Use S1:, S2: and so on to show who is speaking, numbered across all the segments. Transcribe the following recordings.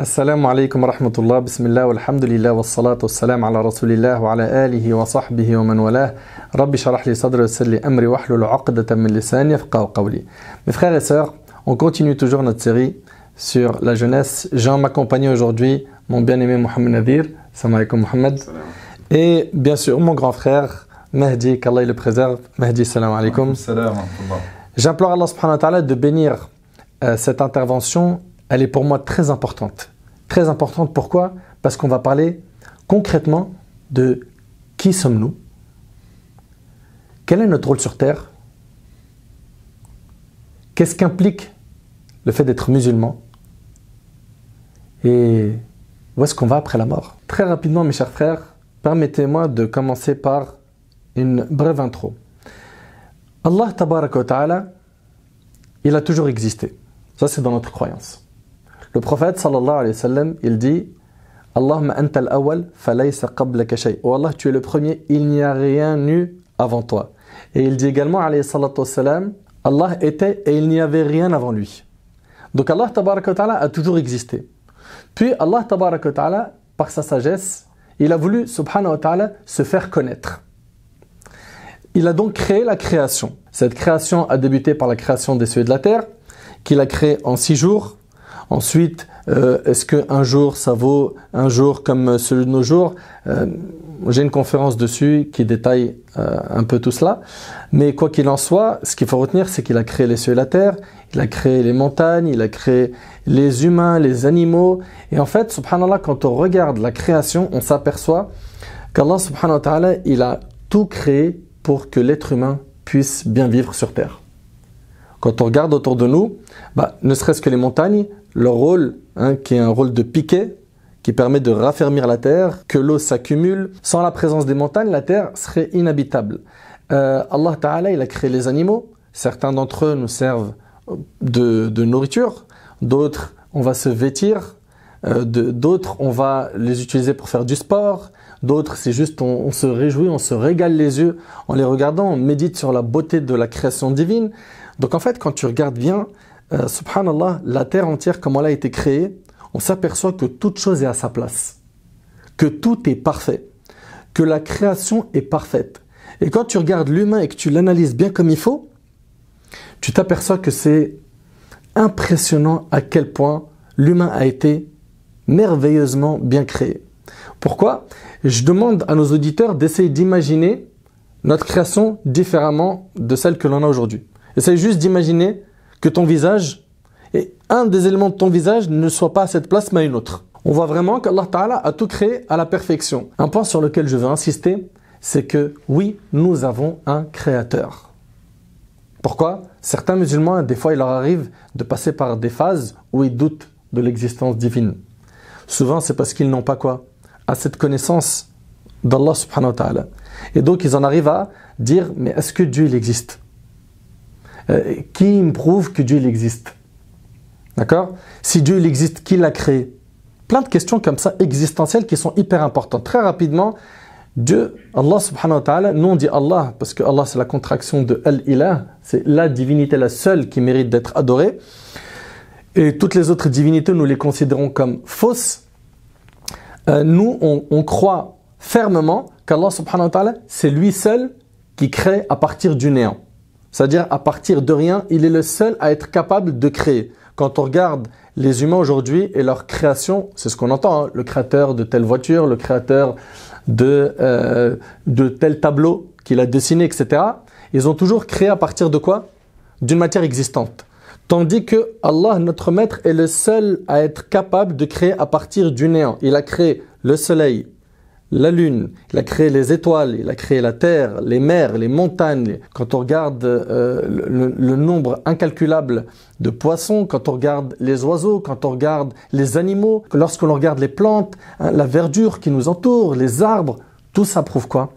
S1: السلام عليكم ورحمة الله بسم الله والحمد لله والصلاة والسلام على رسول الله وعلى آله وصحبه ومن والاه ربي شرح لي صدري ويسر لي أمري واحلل عقدة من لساني يفقهوا قولي Mes frères et sœurs, on continue toujours notre série sur la jeunesse. Jean m'accompagne aujourd'hui, mon bien-aimé Mohamed Nadir. Salam alaikum Mohamed. Et bien sûr, mon grand frère Mahdi, qu'Allah le préserve. Mahdi, salam alaikum. Salam alaikum. J'implore Allah subhanahu wa ta'ala de bénir euh, cette intervention elle est pour moi très importante. Très importante, pourquoi Parce qu'on va parler concrètement de qui sommes-nous, quel est notre rôle sur Terre, qu'est-ce qu'implique le fait d'être musulman, et où est-ce qu'on va après la mort. Très rapidement, mes chers frères, permettez-moi de commencer par une brève intro. Allah Ta'ala, il a toujours existé. Ça, c'est dans notre croyance. Le prophète sallallahu alayhi wa sallam, il dit Allahumma anta al-awwal falaysa qablaka shay. Oh Allah, tu es le premier, il n'y a rien eu avant toi. Et il dit également alayhi Allah était et il n'y avait rien avant lui. Donc Allah ta'ala a toujours existé. Puis Allah ta'ala, par sa sagesse, il a voulu subhanahu wa ta'ala se faire connaître. Il a donc créé la création. Cette création a débuté par la création des cieux et de la terre, qu'il a créé en six jours, Ensuite, euh, est-ce qu'un jour ça vaut un jour comme celui de nos jours euh, J'ai une conférence dessus qui détaille euh, un peu tout cela. Mais quoi qu'il en soit, ce qu'il faut retenir, c'est qu'il a créé les cieux et la terre, il a créé les montagnes, il a créé les humains, les animaux. Et en fait, subhanallah, quand on regarde la création, on s'aperçoit qu'Allah subhanahu wa ta'ala, il a tout créé pour que l'être humain puisse bien vivre sur terre. Quand on regarde autour de nous, bah, ne serait-ce que les montagnes, leur rôle, hein, qui est un rôle de piquet, qui permet de raffermir la terre, que l'eau s'accumule. Sans la présence des montagnes, la terre serait inhabitable. Euh, Allah Ta'ala, il a créé les animaux. Certains d'entre eux nous servent de, nourriture. D'autres, on va se vêtir. Euh, d'autres, on va les utiliser pour faire du sport. D'autres, c'est juste on, se réjouit, on se régale les yeux en les regardant, on médite sur la beauté de la création divine. Donc en fait, quand tu regardes bien, euh, subhanallah, la terre entière, comme elle a été créée, on s'aperçoit que toute chose est à sa place, que tout est parfait, que la création est parfaite. Et quand tu regardes l'humain et que tu l'analyses bien comme il faut, tu t'aperçois que c'est impressionnant à quel point l'humain a été merveilleusement bien créé. Pourquoi Je demande à nos auditeurs d'essayer d'imaginer notre création différemment de celle que l'on a aujourd'hui. Essaye juste d'imaginer que ton visage, et un des éléments de ton visage ne soit pas à cette place mais à une autre. On voit vraiment qu'Allah Ta'ala a tout créé à la perfection. Un point sur lequel je veux insister, c'est que oui, nous avons un créateur. Pourquoi Certains musulmans, des fois, il leur arrive de passer par des phases où ils doutent de l'existence divine. Souvent, c'est parce qu'ils n'ont pas quoi À cette connaissance d'Allah subhanahu wa ta'ala. Et donc, ils en arrivent à dire, mais est-ce que Dieu, il existe euh, qui me prouve que Dieu il existe D'accord Si Dieu il existe, qui l'a créé Plein de questions comme ça existentielles qui sont hyper importantes. Très rapidement, Dieu, Allah subhanahu wa ta'ala, nous on dit Allah parce que Allah c'est la contraction de Al-Ilah, c'est la divinité la seule qui mérite d'être adorée. Et toutes les autres divinités, nous les considérons comme fausses. Euh, nous, on, on, croit fermement qu'Allah subhanahu wa ta'ala, c'est lui seul qui crée à partir du néant. C'est-à-dire, à partir de rien, il est le seul à être capable de créer. Quand on regarde les humains aujourd'hui et leur création, c'est ce qu'on entend, hein, le créateur de telle voiture, le créateur de, euh, de tel tableau qu'il a dessiné, etc. Ils ont toujours créé à partir de quoi D'une matière existante. Tandis que Allah, notre maître, est le seul à être capable de créer à partir du néant. Il a créé le soleil la lune, il a créé les étoiles, il a créé la terre, les mers, les montagnes. Quand on regarde euh, le, nombre incalculable de poissons, quand on regarde les oiseaux, quand on regarde les animaux, lorsque l'on regarde les plantes, hein, la verdure qui nous entoure, les arbres, tout ça prouve quoi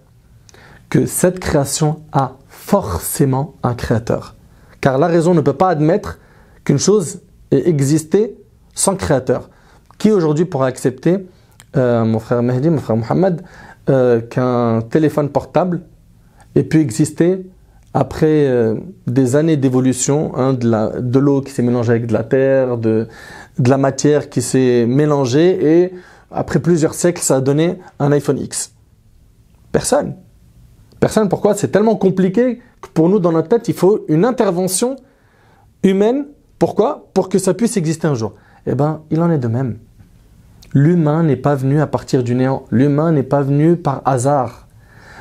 S1: Que cette création a forcément un créateur. Car la raison ne peut pas admettre qu'une chose ait existé sans créateur. Qui aujourd'hui pourra accepter euh, mon frère Mehdi, mon frère Mohamed, euh, qu'un téléphone portable ait pu exister après euh, des années d'évolution, hein, de l'eau qui s'est mélangée avec de la terre, de, de la matière qui s'est mélangée, et après plusieurs siècles, ça a donné un iPhone X. Personne. Personne, pourquoi C'est tellement compliqué que pour nous, dans notre tête, il faut une intervention humaine. Pourquoi Pour que ça puisse exister un jour. Eh bien, il en est de même. L'humain n'est pas venu à partir du néant. L'humain n'est pas venu par hasard.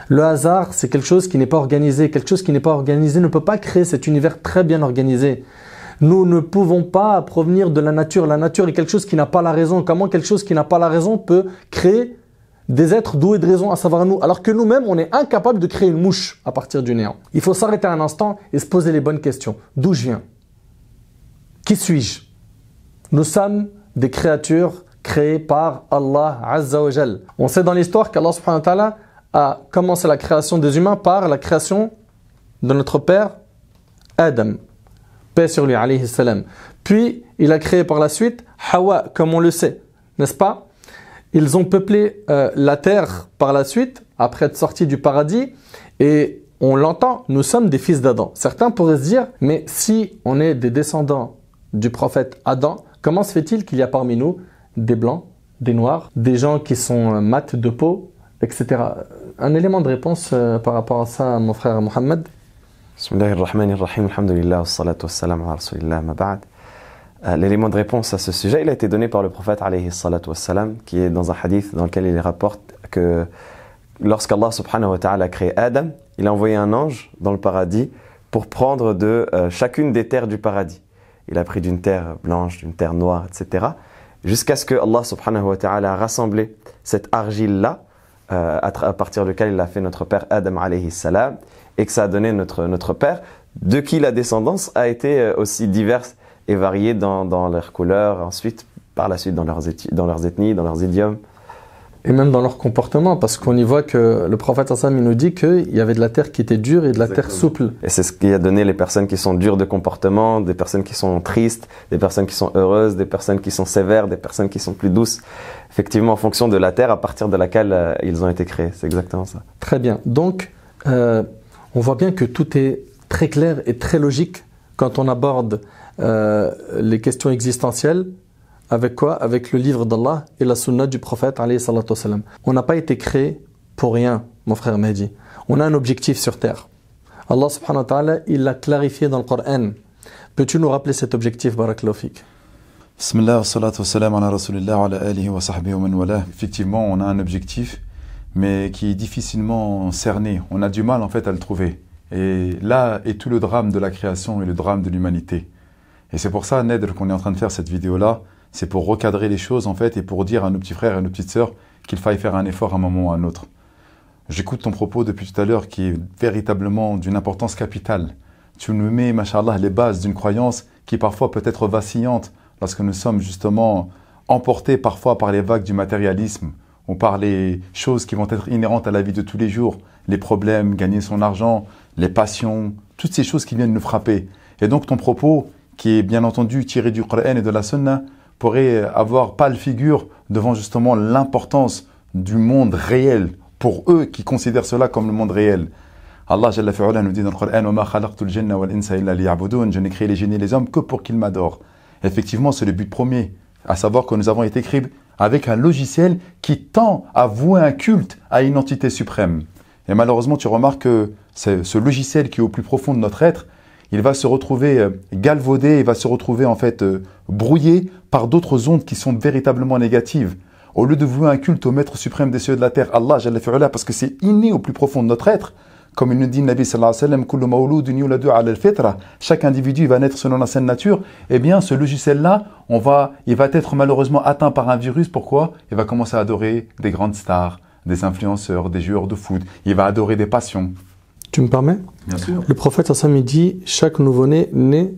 S1: Le hasard, c'est quelque chose qui n'est pas organisé. Quelque chose qui n'est pas organisé ne peut pas créer cet univers très bien organisé. Nous ne pouvons pas provenir de la nature. La nature est quelque chose qui n'a pas la raison. Comment quelque chose qui n'a pas la raison peut créer des êtres doués de raison, à savoir nous, alors que nous-mêmes, on est incapable de créer une mouche à partir du néant. Il faut s'arrêter un instant et se poser les bonnes questions. D'où je viens Qui suis-je Nous sommes des créatures créé par Allah Azza wa On sait dans l'histoire qu'Allah a commencé la création des humains par la création de notre père Adam, paix sur lui alayhi salam. Puis il a créé par la suite Hawa, comme on le sait, n'est-ce pas Ils ont peuplé euh, la terre par la suite, après être sortis du paradis, et on l'entend, nous sommes des fils d'Adam. Certains pourraient se dire, mais si on est des descendants du prophète Adam, comment se fait-il qu'il y a parmi nous des blancs, des noirs, des gens qui sont euh, mat de peau, etc. Un
S2: élément de réponse euh, par rapport à ça, mon frère Mohamed euh, L'élément de réponse à ce sujet, il a été donné par le prophète wassalam, qui est dans un hadith dans lequel il rapporte que lorsqu'Allah subhanahu wa ta'ala a créé Adam, il a envoyé un ange dans le paradis pour prendre de chacune des terres du paradis. Il a pris d'une terre blanche, d'une terre noire, etc jusqu'à ce que Allah subhanahu wa ta'ala a rassemblé cette argile-là, euh, à, partir duquel il a fait notre père Adam alayhi salam, et que ça a donné notre, notre père, de qui la descendance a été euh, aussi diverse et variée dans, dans leurs couleurs, ensuite, par la suite, dans leurs, dans leurs ethnies, dans leurs idiomes, et même dans leur comportement, parce qu'on y voit que le
S1: prophète Hassan il nous dit qu'il y avait de la terre qui était dure et de la terre souple.
S2: Et c'est ce qui a donné les personnes qui sont dures de comportement, des personnes qui sont tristes, des personnes qui sont heureuses, des personnes qui sont sévères, des personnes qui sont plus douces. Effectivement, en fonction de la terre à partir de laquelle euh, ils ont été créés. C'est exactement ça.
S1: Très bien. Donc, euh, on voit bien que tout est très clair et très logique quand on aborde euh, les questions existentielles avec quoi Avec le livre d'Allah et la sunna du prophète. On n'a pas été créé pour rien, mon frère Mehdi. On a un objectif sur terre. Allah subhanahu wa ta'ala, il l'a clarifié dans le Coran.
S3: Peux-tu nous rappeler cet objectif, Lofik Effectivement, on a un objectif, mais qui est difficilement cerné. On a du mal en fait à le trouver. Et là est tout le drame de la création et le drame de l'humanité. Et c'est pour ça, Ned, qu'on est en train de faire cette vidéo-là c'est pour recadrer les choses en fait et pour dire à nos petits frères et nos petites sœurs qu'il faille faire un effort à un moment ou à un autre. J'écoute ton propos depuis tout à l'heure qui est véritablement d'une importance capitale. Tu nous mets, machallah, les bases d'une croyance qui parfois peut être vacillante lorsque nous sommes justement emportés parfois par les vagues du matérialisme ou par les choses qui vont être inhérentes à la vie de tous les jours, les problèmes, gagner son argent, les passions, toutes ces choses qui viennent nous frapper. Et donc ton propos, qui est bien entendu tiré du Qur'an et de la Sunna, pourrait avoir pâle figure devant justement l'importance du monde réel pour eux qui considèrent cela comme le monde réel. Allah Jalla nous dit dans le Coran Je n'ai créé les génies et les hommes que pour qu'ils m'adorent. Effectivement, c'est le but premier, à savoir que nous avons été créés avec un logiciel qui tend à vouer un culte à une entité suprême. Et malheureusement, tu remarques que c'est ce logiciel qui est au plus profond de notre être il va se retrouver euh, galvaudé, il va se retrouver en fait euh, brouillé par d'autres ondes qui sont véritablement négatives. Au lieu de vouer un culte au maître suprême des cieux de la terre, Allah, faire parce que c'est inné au plus profond de notre être, comme il nous dit Nabi sallallahu alayhi wa sallam, chaque individu va naître selon la saine nature, eh bien ce logiciel-là, on va, il va être malheureusement atteint par un virus. Pourquoi Il va commencer à adorer des grandes stars, des influenceurs, des joueurs de foot. Il va adorer des passions.
S1: Tu me permets Bien sûr. Le prophète Hassan dit chaque nouveau-né naît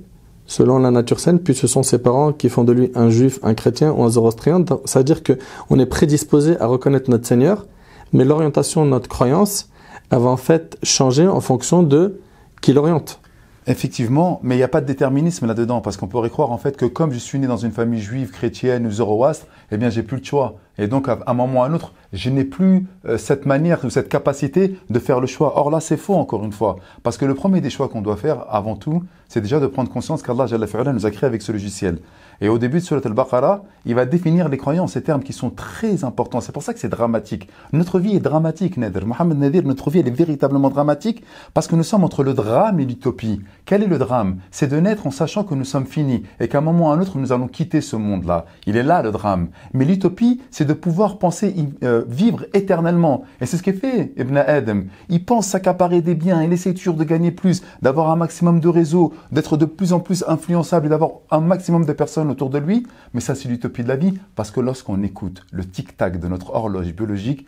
S1: selon la nature saine, puis ce sont ses parents qui font de lui un juif, un chrétien ou un zoroastrien. C'est-à-dire que on est prédisposé à reconnaître notre Seigneur, mais l'orientation de notre croyance, elle va en fait
S3: changer en fonction de qui l'oriente. Effectivement, mais il n'y a pas de déterminisme là-dedans, parce qu'on pourrait croire en fait que comme je suis né dans une famille juive, chrétienne ou zoroastre, eh bien j'ai plus le choix. Et donc à un moment ou à un autre, je n'ai plus euh, cette manière ou cette capacité de faire le choix. Or là, c'est faux encore une fois, parce que le premier des choix qu'on doit faire avant tout, c'est déjà de prendre conscience qu'Allah nous a créé avec ce logiciel. Et au début de Surat al-Baqarah, il va définir les croyants ces termes qui sont très importants. C'est pour ça que c'est dramatique. Notre vie est dramatique, Nadir. Mohamed Nadir, notre vie, elle est véritablement dramatique parce que nous sommes entre le drame et l'utopie. Quel est le drame C'est de naître en sachant que nous sommes finis et qu'à un moment ou à un autre, nous allons quitter ce monde-là. Il est là, le drame. Mais l'utopie, c'est de pouvoir penser euh, vivre éternellement. Et c'est ce qu'est fait Ibn Adam. Il pense s'accaparer des biens, il essaie toujours de gagner plus, d'avoir un maximum de réseaux, d'être de plus en plus influençable et d'avoir un maximum de personnes autour de lui, mais ça c'est l'utopie de la vie, parce que lorsqu'on écoute le tic-tac de notre horloge biologique,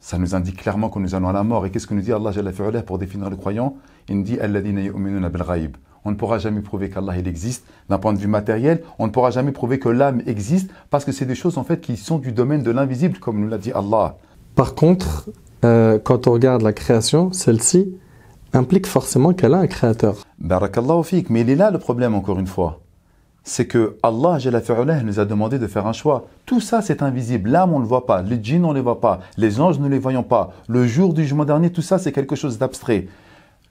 S3: ça nous indique clairement que nous allons à la mort. Et qu'est-ce que nous dit Allah pour définir le croyant Il nous dit On ne pourra jamais prouver qu'Allah il existe d'un point de vue matériel. On ne pourra jamais prouver que l'âme existe parce que c'est des choses en fait qui sont du domaine de l'invisible, comme nous l'a dit Allah.
S1: Par contre, euh, quand on
S3: regarde la création, celle-ci implique forcément qu'elle a un créateur. Mais il est là le problème encore une fois c'est que Allah nous a demandé de faire un choix. Tout ça, c'est invisible. L'âme, on ne le voit pas. Les djinns, on ne les voit pas. Les anges, ne les voyons pas. Le jour du jugement dernier, tout ça, c'est quelque chose d'abstrait.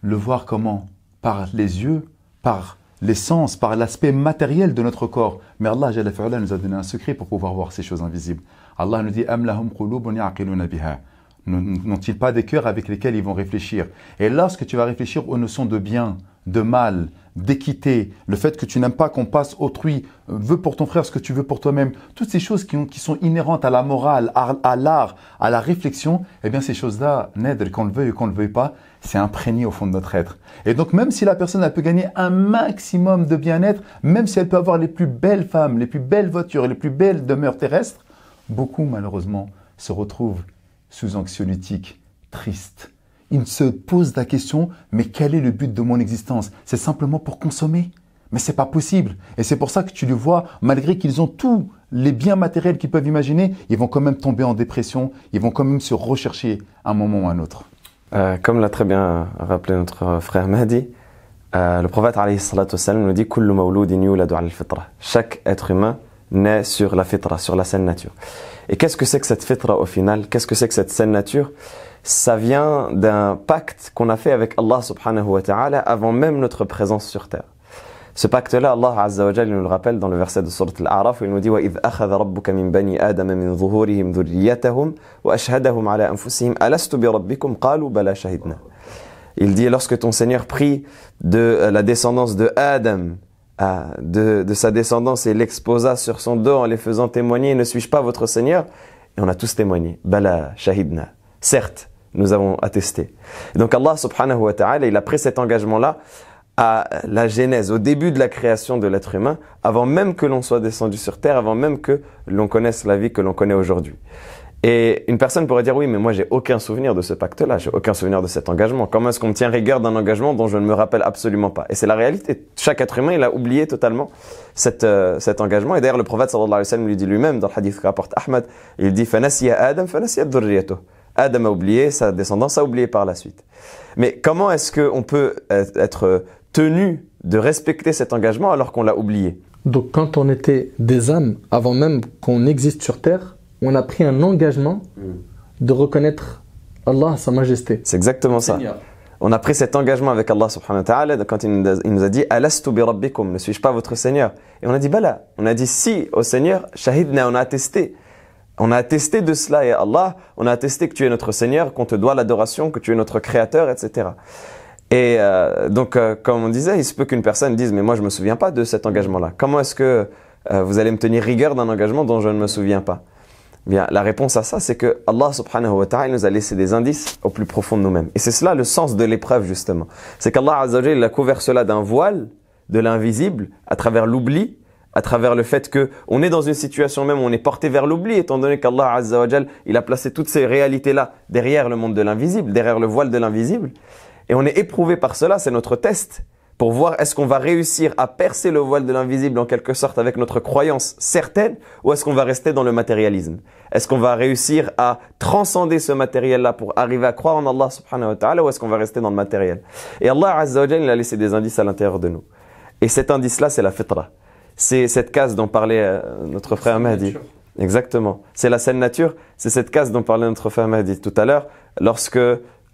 S3: Le voir comment Par les yeux, par les sens, par l'aspect matériel de notre corps. Mais Allah nous a donné un secret pour pouvoir voir ces choses invisibles. Allah nous dit « Am lahum qulubun biha » n'ont-ils pas des cœurs avec lesquels ils vont réfléchir Et lorsque tu vas réfléchir aux notions de bien, de mal, d'équité, le fait que tu n'aimes pas qu'on passe autrui, veux pour ton frère ce que tu veux pour toi-même, toutes ces choses qui, sont inhérentes à la morale, à, l'art, à la réflexion, eh bien ces choses-là, Ned, qu'on le veuille ou qu'on ne le veuille pas, c'est imprégné au fond de notre être. Et donc même si la personne elle peut gagner un maximum de bien-être, même si elle peut avoir les plus belles femmes, les plus belles voitures, et les plus belles demeures terrestres, beaucoup malheureusement se retrouvent sous anxiolytique, triste. Il se pose la question, mais quel est le but de mon existence C'est simplement pour consommer Mais c'est pas possible. Et c'est pour ça que tu le vois, malgré qu'ils ont tous les biens matériels qu'ils peuvent imaginer, ils vont quand même tomber en dépression, ils vont quand même se rechercher un moment ou à un autre.
S2: Euh, comme l'a très bien rappelé notre frère Mahdi, euh, le prophète nous dit Kullu Chaque être humain naît sur la fitra, sur la saine nature. Et qu'est-ce que c'est que cette fitra au final Qu'est-ce que c'est que cette saine nature Ça vient d'un pacte qu'on a fait avec Allah subhanahu wa ta'ala avant même notre présence sur terre. Ce pacte-là, Allah Azza wa Jal nous le rappelle dans le verset de Surat Al-A'raf où il nous dit وَإِذْ أَخَذَ رَبُّكَ مِنْ بَنِي آدَمَ مِنْ ظُهُورِهِمْ ذُرِّيَّتَهُمْ وَأَشْهَدَهُمْ عَلَى أَنفُسِهِمْ أَلَسْتُ بِرَبِّكُمْ قَالُوا بَلَا شَهِدْنَا Il dit lorsque ton Seigneur prit de euh, la descendance de Adam ah, de, de, sa descendance et l'exposa sur son dos en les faisant témoigner Ne suis-je pas votre Seigneur Et on a tous témoigné. Bala shahidna. Certes, nous avons attesté. donc Allah subhanahu wa ta'ala, il a pris cet engagement-là à la genèse, au début de la création de l'être humain, avant même que l'on soit descendu sur terre, avant même que l'on connaisse la vie que l'on connaît aujourd'hui. Et une personne pourrait dire oui, mais moi j'ai aucun souvenir de ce pacte-là, j'ai aucun souvenir de cet engagement. Comment est-ce qu'on me tient rigueur d'un engagement dont je ne me rappelle absolument pas Et c'est la réalité. Chaque être humain, il a oublié totalement cet, euh, cet engagement. Et d'ailleurs, le prophète sallallahu alayhi wa sallam lui dit lui-même dans le hadith que rapporte Ahmad, il dit Adam, Adam a oublié, sa descendance a oublié par la suite. Mais comment est-ce qu'on peut être tenu de respecter cet engagement alors qu'on l'a oublié
S1: Donc quand on était des âmes, avant même qu'on existe sur Terre, on a pris un engagement de reconnaître Allah, sa majesté.
S2: C'est exactement ça. On a pris cet engagement avec Allah subhanahu wa ta'ala quand il nous a dit Alastu bi rabbikum, ne suis-je pas votre Seigneur Et on a dit Bala. On a dit si au Seigneur, shahidna, on a attesté. On a attesté de cela et Allah, on a attesté que tu es notre Seigneur, qu'on te doit l'adoration, que tu es notre Créateur, etc. Et euh, donc, euh, comme on disait, il se peut qu'une personne dise Mais moi, je ne me souviens pas de cet engagement-là. Comment est-ce que euh, vous allez me tenir rigueur d'un engagement dont je ne me souviens pas Bien, la réponse à ça, c'est que Allah subhanahu wa ta'ala nous a laissé des indices au plus profond de nous-mêmes. Et c'est cela le sens de l'épreuve, justement. C'est qu'Allah a couvert cela d'un voile, de l'invisible, à travers l'oubli, à travers le fait que on est dans une situation même où on est porté vers l'oubli, étant donné qu'Allah jalla il a placé toutes ces réalités-là derrière le monde de l'invisible, derrière le voile de l'invisible. Et on est éprouvé par cela, c'est notre test pour voir est-ce qu'on va réussir à percer le voile de l'invisible en quelque sorte avec notre croyance certaine ou est-ce qu'on va rester dans le matérialisme Est-ce qu'on va réussir à transcender ce matériel-là pour arriver à croire en Allah subhanahu wa ta'ala ou est-ce qu'on va rester dans le matériel Et Allah azza wa il a laissé des indices à l'intérieur de nous. Et cet indice-là, c'est la fitra. C'est cette case dont parlait euh, notre frère Mahdi. Exactement. C'est la saine nature. C'est cette case dont parlait notre frère Mahdi tout à l'heure lorsque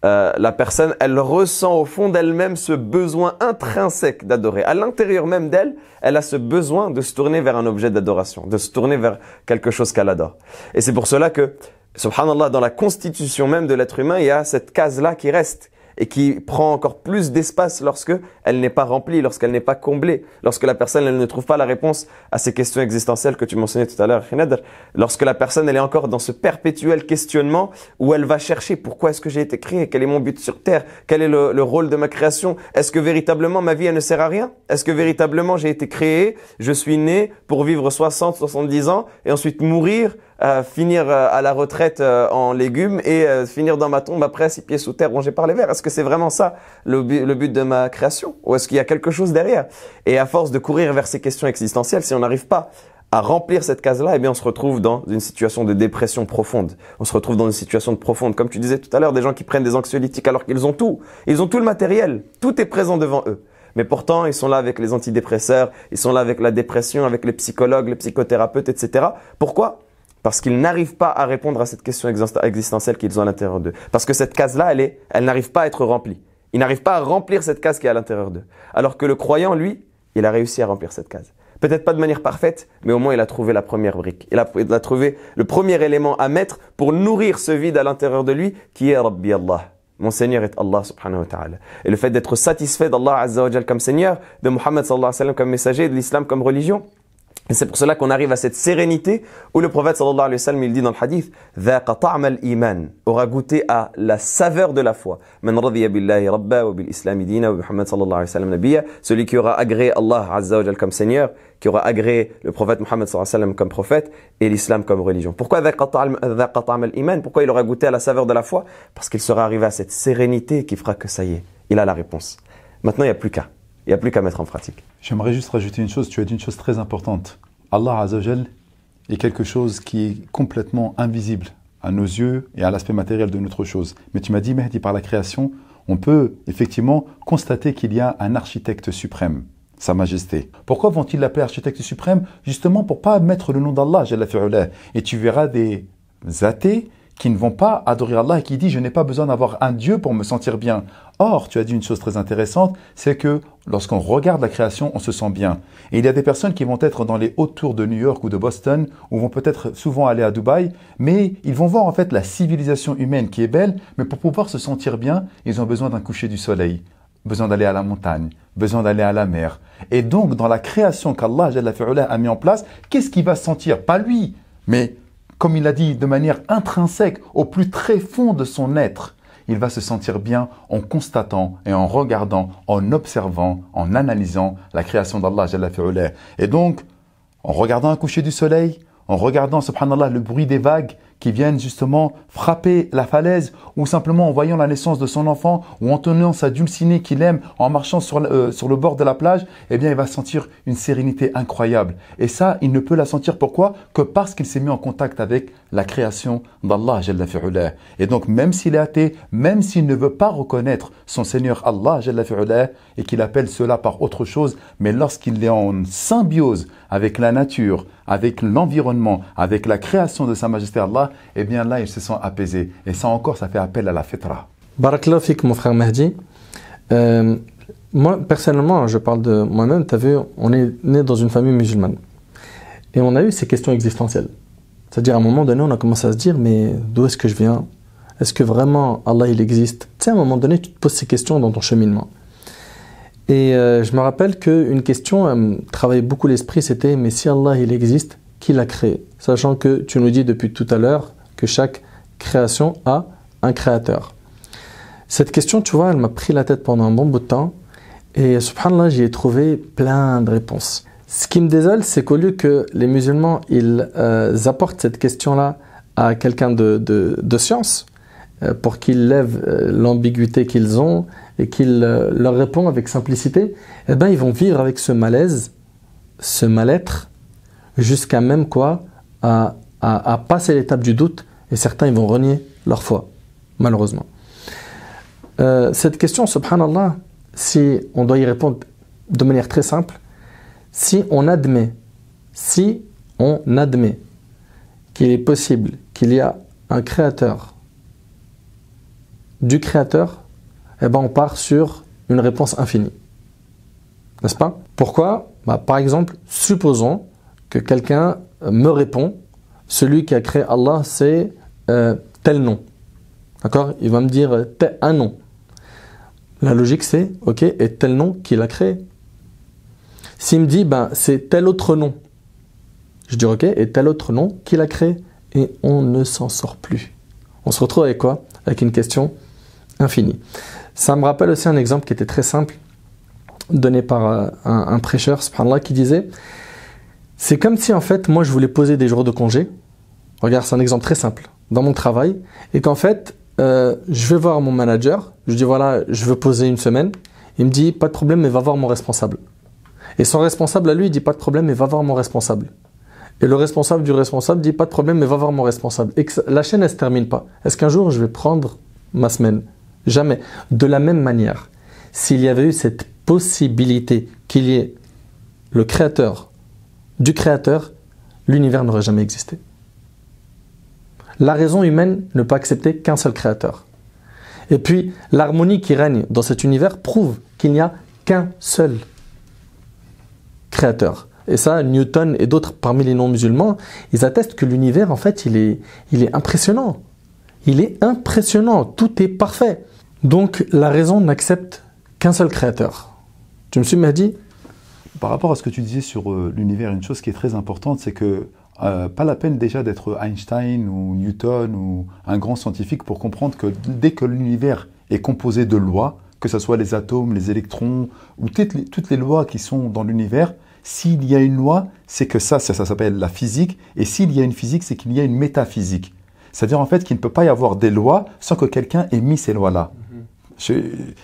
S2: euh, la personne, elle ressent au fond d'elle-même ce besoin intrinsèque d'adorer. À l'intérieur même d'elle, elle a ce besoin de se tourner vers un objet d'adoration, de se tourner vers quelque chose qu'elle adore. Et c'est pour cela que, subhanallah, dans la constitution même de l'être humain, il y a cette case-là qui reste, et qui prend encore plus d'espace lorsque elle n'est pas remplie, lorsqu'elle n'est pas comblée, lorsque la personne elle ne trouve pas la réponse à ces questions existentielles que tu mentionnais tout à l'heure, lorsque la personne elle est encore dans ce perpétuel questionnement où elle va chercher pourquoi est-ce que j'ai été créé, quel est mon but sur terre, quel est le, rôle de ma création, est-ce que véritablement ma vie elle ne sert à rien, est-ce que véritablement j'ai été créé, je suis né pour vivre 60, 70 ans et ensuite mourir euh, finir euh, à la retraite euh, en légumes et finir dans ma tombe après six pieds sous terre rongé par les vers. Est-ce que c'est vraiment ça le but, le but de ma création Ou est-ce qu'il y a quelque chose derrière Et à force de courir vers ces questions existentielles, si on n'arrive pas à remplir cette case-là, eh bien, on se retrouve dans une situation de dépression profonde. On se retrouve dans une situation de profonde. Comme tu disais tout à l'heure, des gens qui prennent des anxiolytiques alors qu'ils ont tout. Ils ont tout le matériel. Tout est présent devant eux. Mais pourtant, ils sont là avec les antidépresseurs, ils sont là avec la dépression, avec les psychologues, les psychothérapeutes, etc. Pourquoi? Parce qu'ils n'arrivent pas à répondre à cette question existentielle qu'ils ont à l'intérieur d'eux. Parce que cette case-là, elle, elle n'arrive pas à être remplie. Ils n'arrivent pas à remplir cette case qui est à l'intérieur d'eux. Alors que le croyant, lui, il a réussi à remplir cette case. Peut-être pas de manière parfaite, mais au moins il a trouvé la première brique. Il a, trouvé le premier élément à mettre pour nourrir ce vide à l'intérieur de lui qui est Rabbi Allah. Mon Seigneur est Allah subhanahu wa ta'ala. Et le fait d'être satisfait d'Allah azza comme Seigneur, de Muhammad sallallahu alayhi wa sallam comme messager, de l'islam comme religion, et c'est pour cela qu'on arrive à cette sérénité où le prophète sallallahu alayhi wa sallam, il dit dans le hadith iman aura goûté à la saveur de la foi. Man billahi rabba wa bil islam dina wa Muhammad sallallahu alayhi wa sallam nabiyya. Celui qui aura agréé Allah azza wa jal comme seigneur, qui aura agréé le prophète Muhammad sallallahu alayhi wa sallam comme prophète et l'islam comme religion. Pourquoi iman Pourquoi il aura goûté à la saveur de la foi Parce qu'il sera arrivé à cette
S3: sérénité qui fera que ça y est, il a la réponse. Maintenant, il n'y a plus qu'à n'y a plus qu'à mettre en pratique. J'aimerais juste rajouter une chose. Tu as dit une chose très importante. Allah Azzawajal est quelque chose qui est complètement invisible à nos yeux et à l'aspect matériel de notre chose. Mais tu m'as dit, Mehdi, par la création, on peut effectivement constater qu'il y a un architecte suprême, Sa Majesté. Pourquoi vont-ils l'appeler architecte suprême Justement pour pas mettre le nom d'Allah, Et tu verras des athées qui ne vont pas adorer Allah et qui dit je n'ai pas besoin d'avoir un Dieu pour me sentir bien. Or, tu as dit une chose très intéressante, c'est que lorsqu'on regarde la création, on se sent bien. Et il y a des personnes qui vont être dans les hauts tours de New York ou de Boston, ou vont peut-être souvent aller à Dubaï, mais ils vont voir en fait la civilisation humaine qui est belle, mais pour pouvoir se sentir bien, ils ont besoin d'un coucher du soleil, besoin d'aller à la montagne, besoin d'aller à la mer. Et donc, dans la création qu'Allah a mis en place, qu'est-ce qu'il va sentir Pas lui, mais comme il l'a dit, de manière intrinsèque, au plus très fond de son être, il va se sentir bien en constatant et en regardant, en observant, en analysant la création d'Allah. Et donc, en regardant un coucher du soleil, en regardant, subhanallah, le bruit des vagues, qui viennent justement frapper la falaise ou simplement en voyant la naissance de son enfant ou en tenant sa dulcinée qu'il aime en marchant sur, euh, le bord de la plage, eh bien il va sentir une sérénité incroyable. Et ça, il ne peut la sentir pourquoi Que parce qu'il s'est mis en contact avec la création d'Allah. Et donc même s'il est athée, même s'il ne veut pas reconnaître son Seigneur Allah et qu'il appelle cela par autre chose, mais lorsqu'il est en symbiose avec la nature, avec l'environnement, avec la création de Sa Majesté Allah, et eh bien là, ils se sont apaisés. Et ça encore, ça fait appel à la fitra.
S1: Barakallah fik, mon frère Mahdi. Euh, moi, personnellement, je parle de moi-même. Tu as vu, on est né dans une famille musulmane. Et on a eu ces questions existentielles. C'est-à-dire, à un moment donné, on a commencé à se dire, mais d'où est-ce que je viens Est-ce que vraiment Allah, il existe Tu sais, à un moment donné, tu te poses ces questions dans ton cheminement. Et euh, je me rappelle qu'une question travaillait beaucoup l'esprit, c'était mais si Allah il existe, qui l'a créé Sachant que tu nous dis depuis tout à l'heure que chaque création a un créateur. Cette question, tu vois, elle m'a pris la tête pendant un bon bout de temps. Et subhanallah, j'y ai trouvé plein de réponses. Ce qui me désole, c'est qu'au lieu que les musulmans ils euh, apportent cette question-là à quelqu'un de, de, de, science, euh, pour qu'il lève l'ambiguïté qu'ils ont, et qu'il euh, leur répond avec simplicité, eh ben ils vont vivre avec ce malaise, ce mal-être, jusqu'à même quoi à, passer l'étape du doute et certains ils vont renier leur foi, malheureusement. Euh, cette question, subhanallah, si on doit y répondre de manière très simple, si on admet, si on admet qu'il est possible qu'il y a un créateur, du créateur eh ben, on part sur une réponse infinie. N'est-ce pas Pourquoi bah, Par exemple, supposons que quelqu'un me répond, celui qui a créé Allah, c'est euh, tel nom. D'accord Il va me dire euh, tel un nom. La logique, c'est, ok, et tel nom qu'il a créé. S'il me dit, ben, c'est tel autre nom, je dis, ok, et tel autre nom qu'il a créé. Et on ne s'en sort plus. On se retrouve avec quoi Avec une question infinie. Ça me rappelle aussi un exemple qui était très simple, donné par euh, un, ce prêcheur, subhanallah, qui disait C'est comme si en fait, moi je voulais poser des jours de congé. Regarde, c'est un exemple très simple, dans mon travail, et qu'en fait, euh, je vais voir mon manager, je dis voilà, je veux poser une semaine. Il me dit pas de problème, mais va voir mon responsable. Et son responsable à lui, il dit pas de problème, mais va voir mon responsable. Et le responsable du responsable dit pas de problème, mais va voir mon responsable. Et que la chaîne, elle se termine pas. Est-ce qu'un jour, je vais prendre ma semaine Jamais. De la même manière, s'il y avait eu cette possibilité qu'il y ait le créateur du créateur, l'univers n'aurait jamais existé. La raison humaine ne peut accepter qu'un seul créateur. Et puis, l'harmonie qui règne dans cet univers prouve qu'il n'y a qu'un seul créateur. Et ça, Newton et d'autres parmi les non-musulmans, ils attestent que l'univers, en fait, il est, il est impressionnant. Il est impressionnant, tout est parfait.
S3: Donc la raison n'accepte qu'un seul créateur. Tu me suis dit. Par rapport à ce que tu disais sur euh, l'univers, une chose qui est très importante, c'est que euh, pas la peine déjà d'être Einstein ou Newton ou un grand scientifique pour comprendre que dès que l'univers est composé de lois, que ce soit les atomes, les électrons ou toutes les, lois qui sont dans l'univers, s'il y a une loi, c'est que ça, ça s'appelle la physique, et s'il y a une physique, c'est qu'il y a une métaphysique. C'est-à-dire en fait qu'il ne peut pas y avoir des lois sans que quelqu'un ait mis ces lois-là.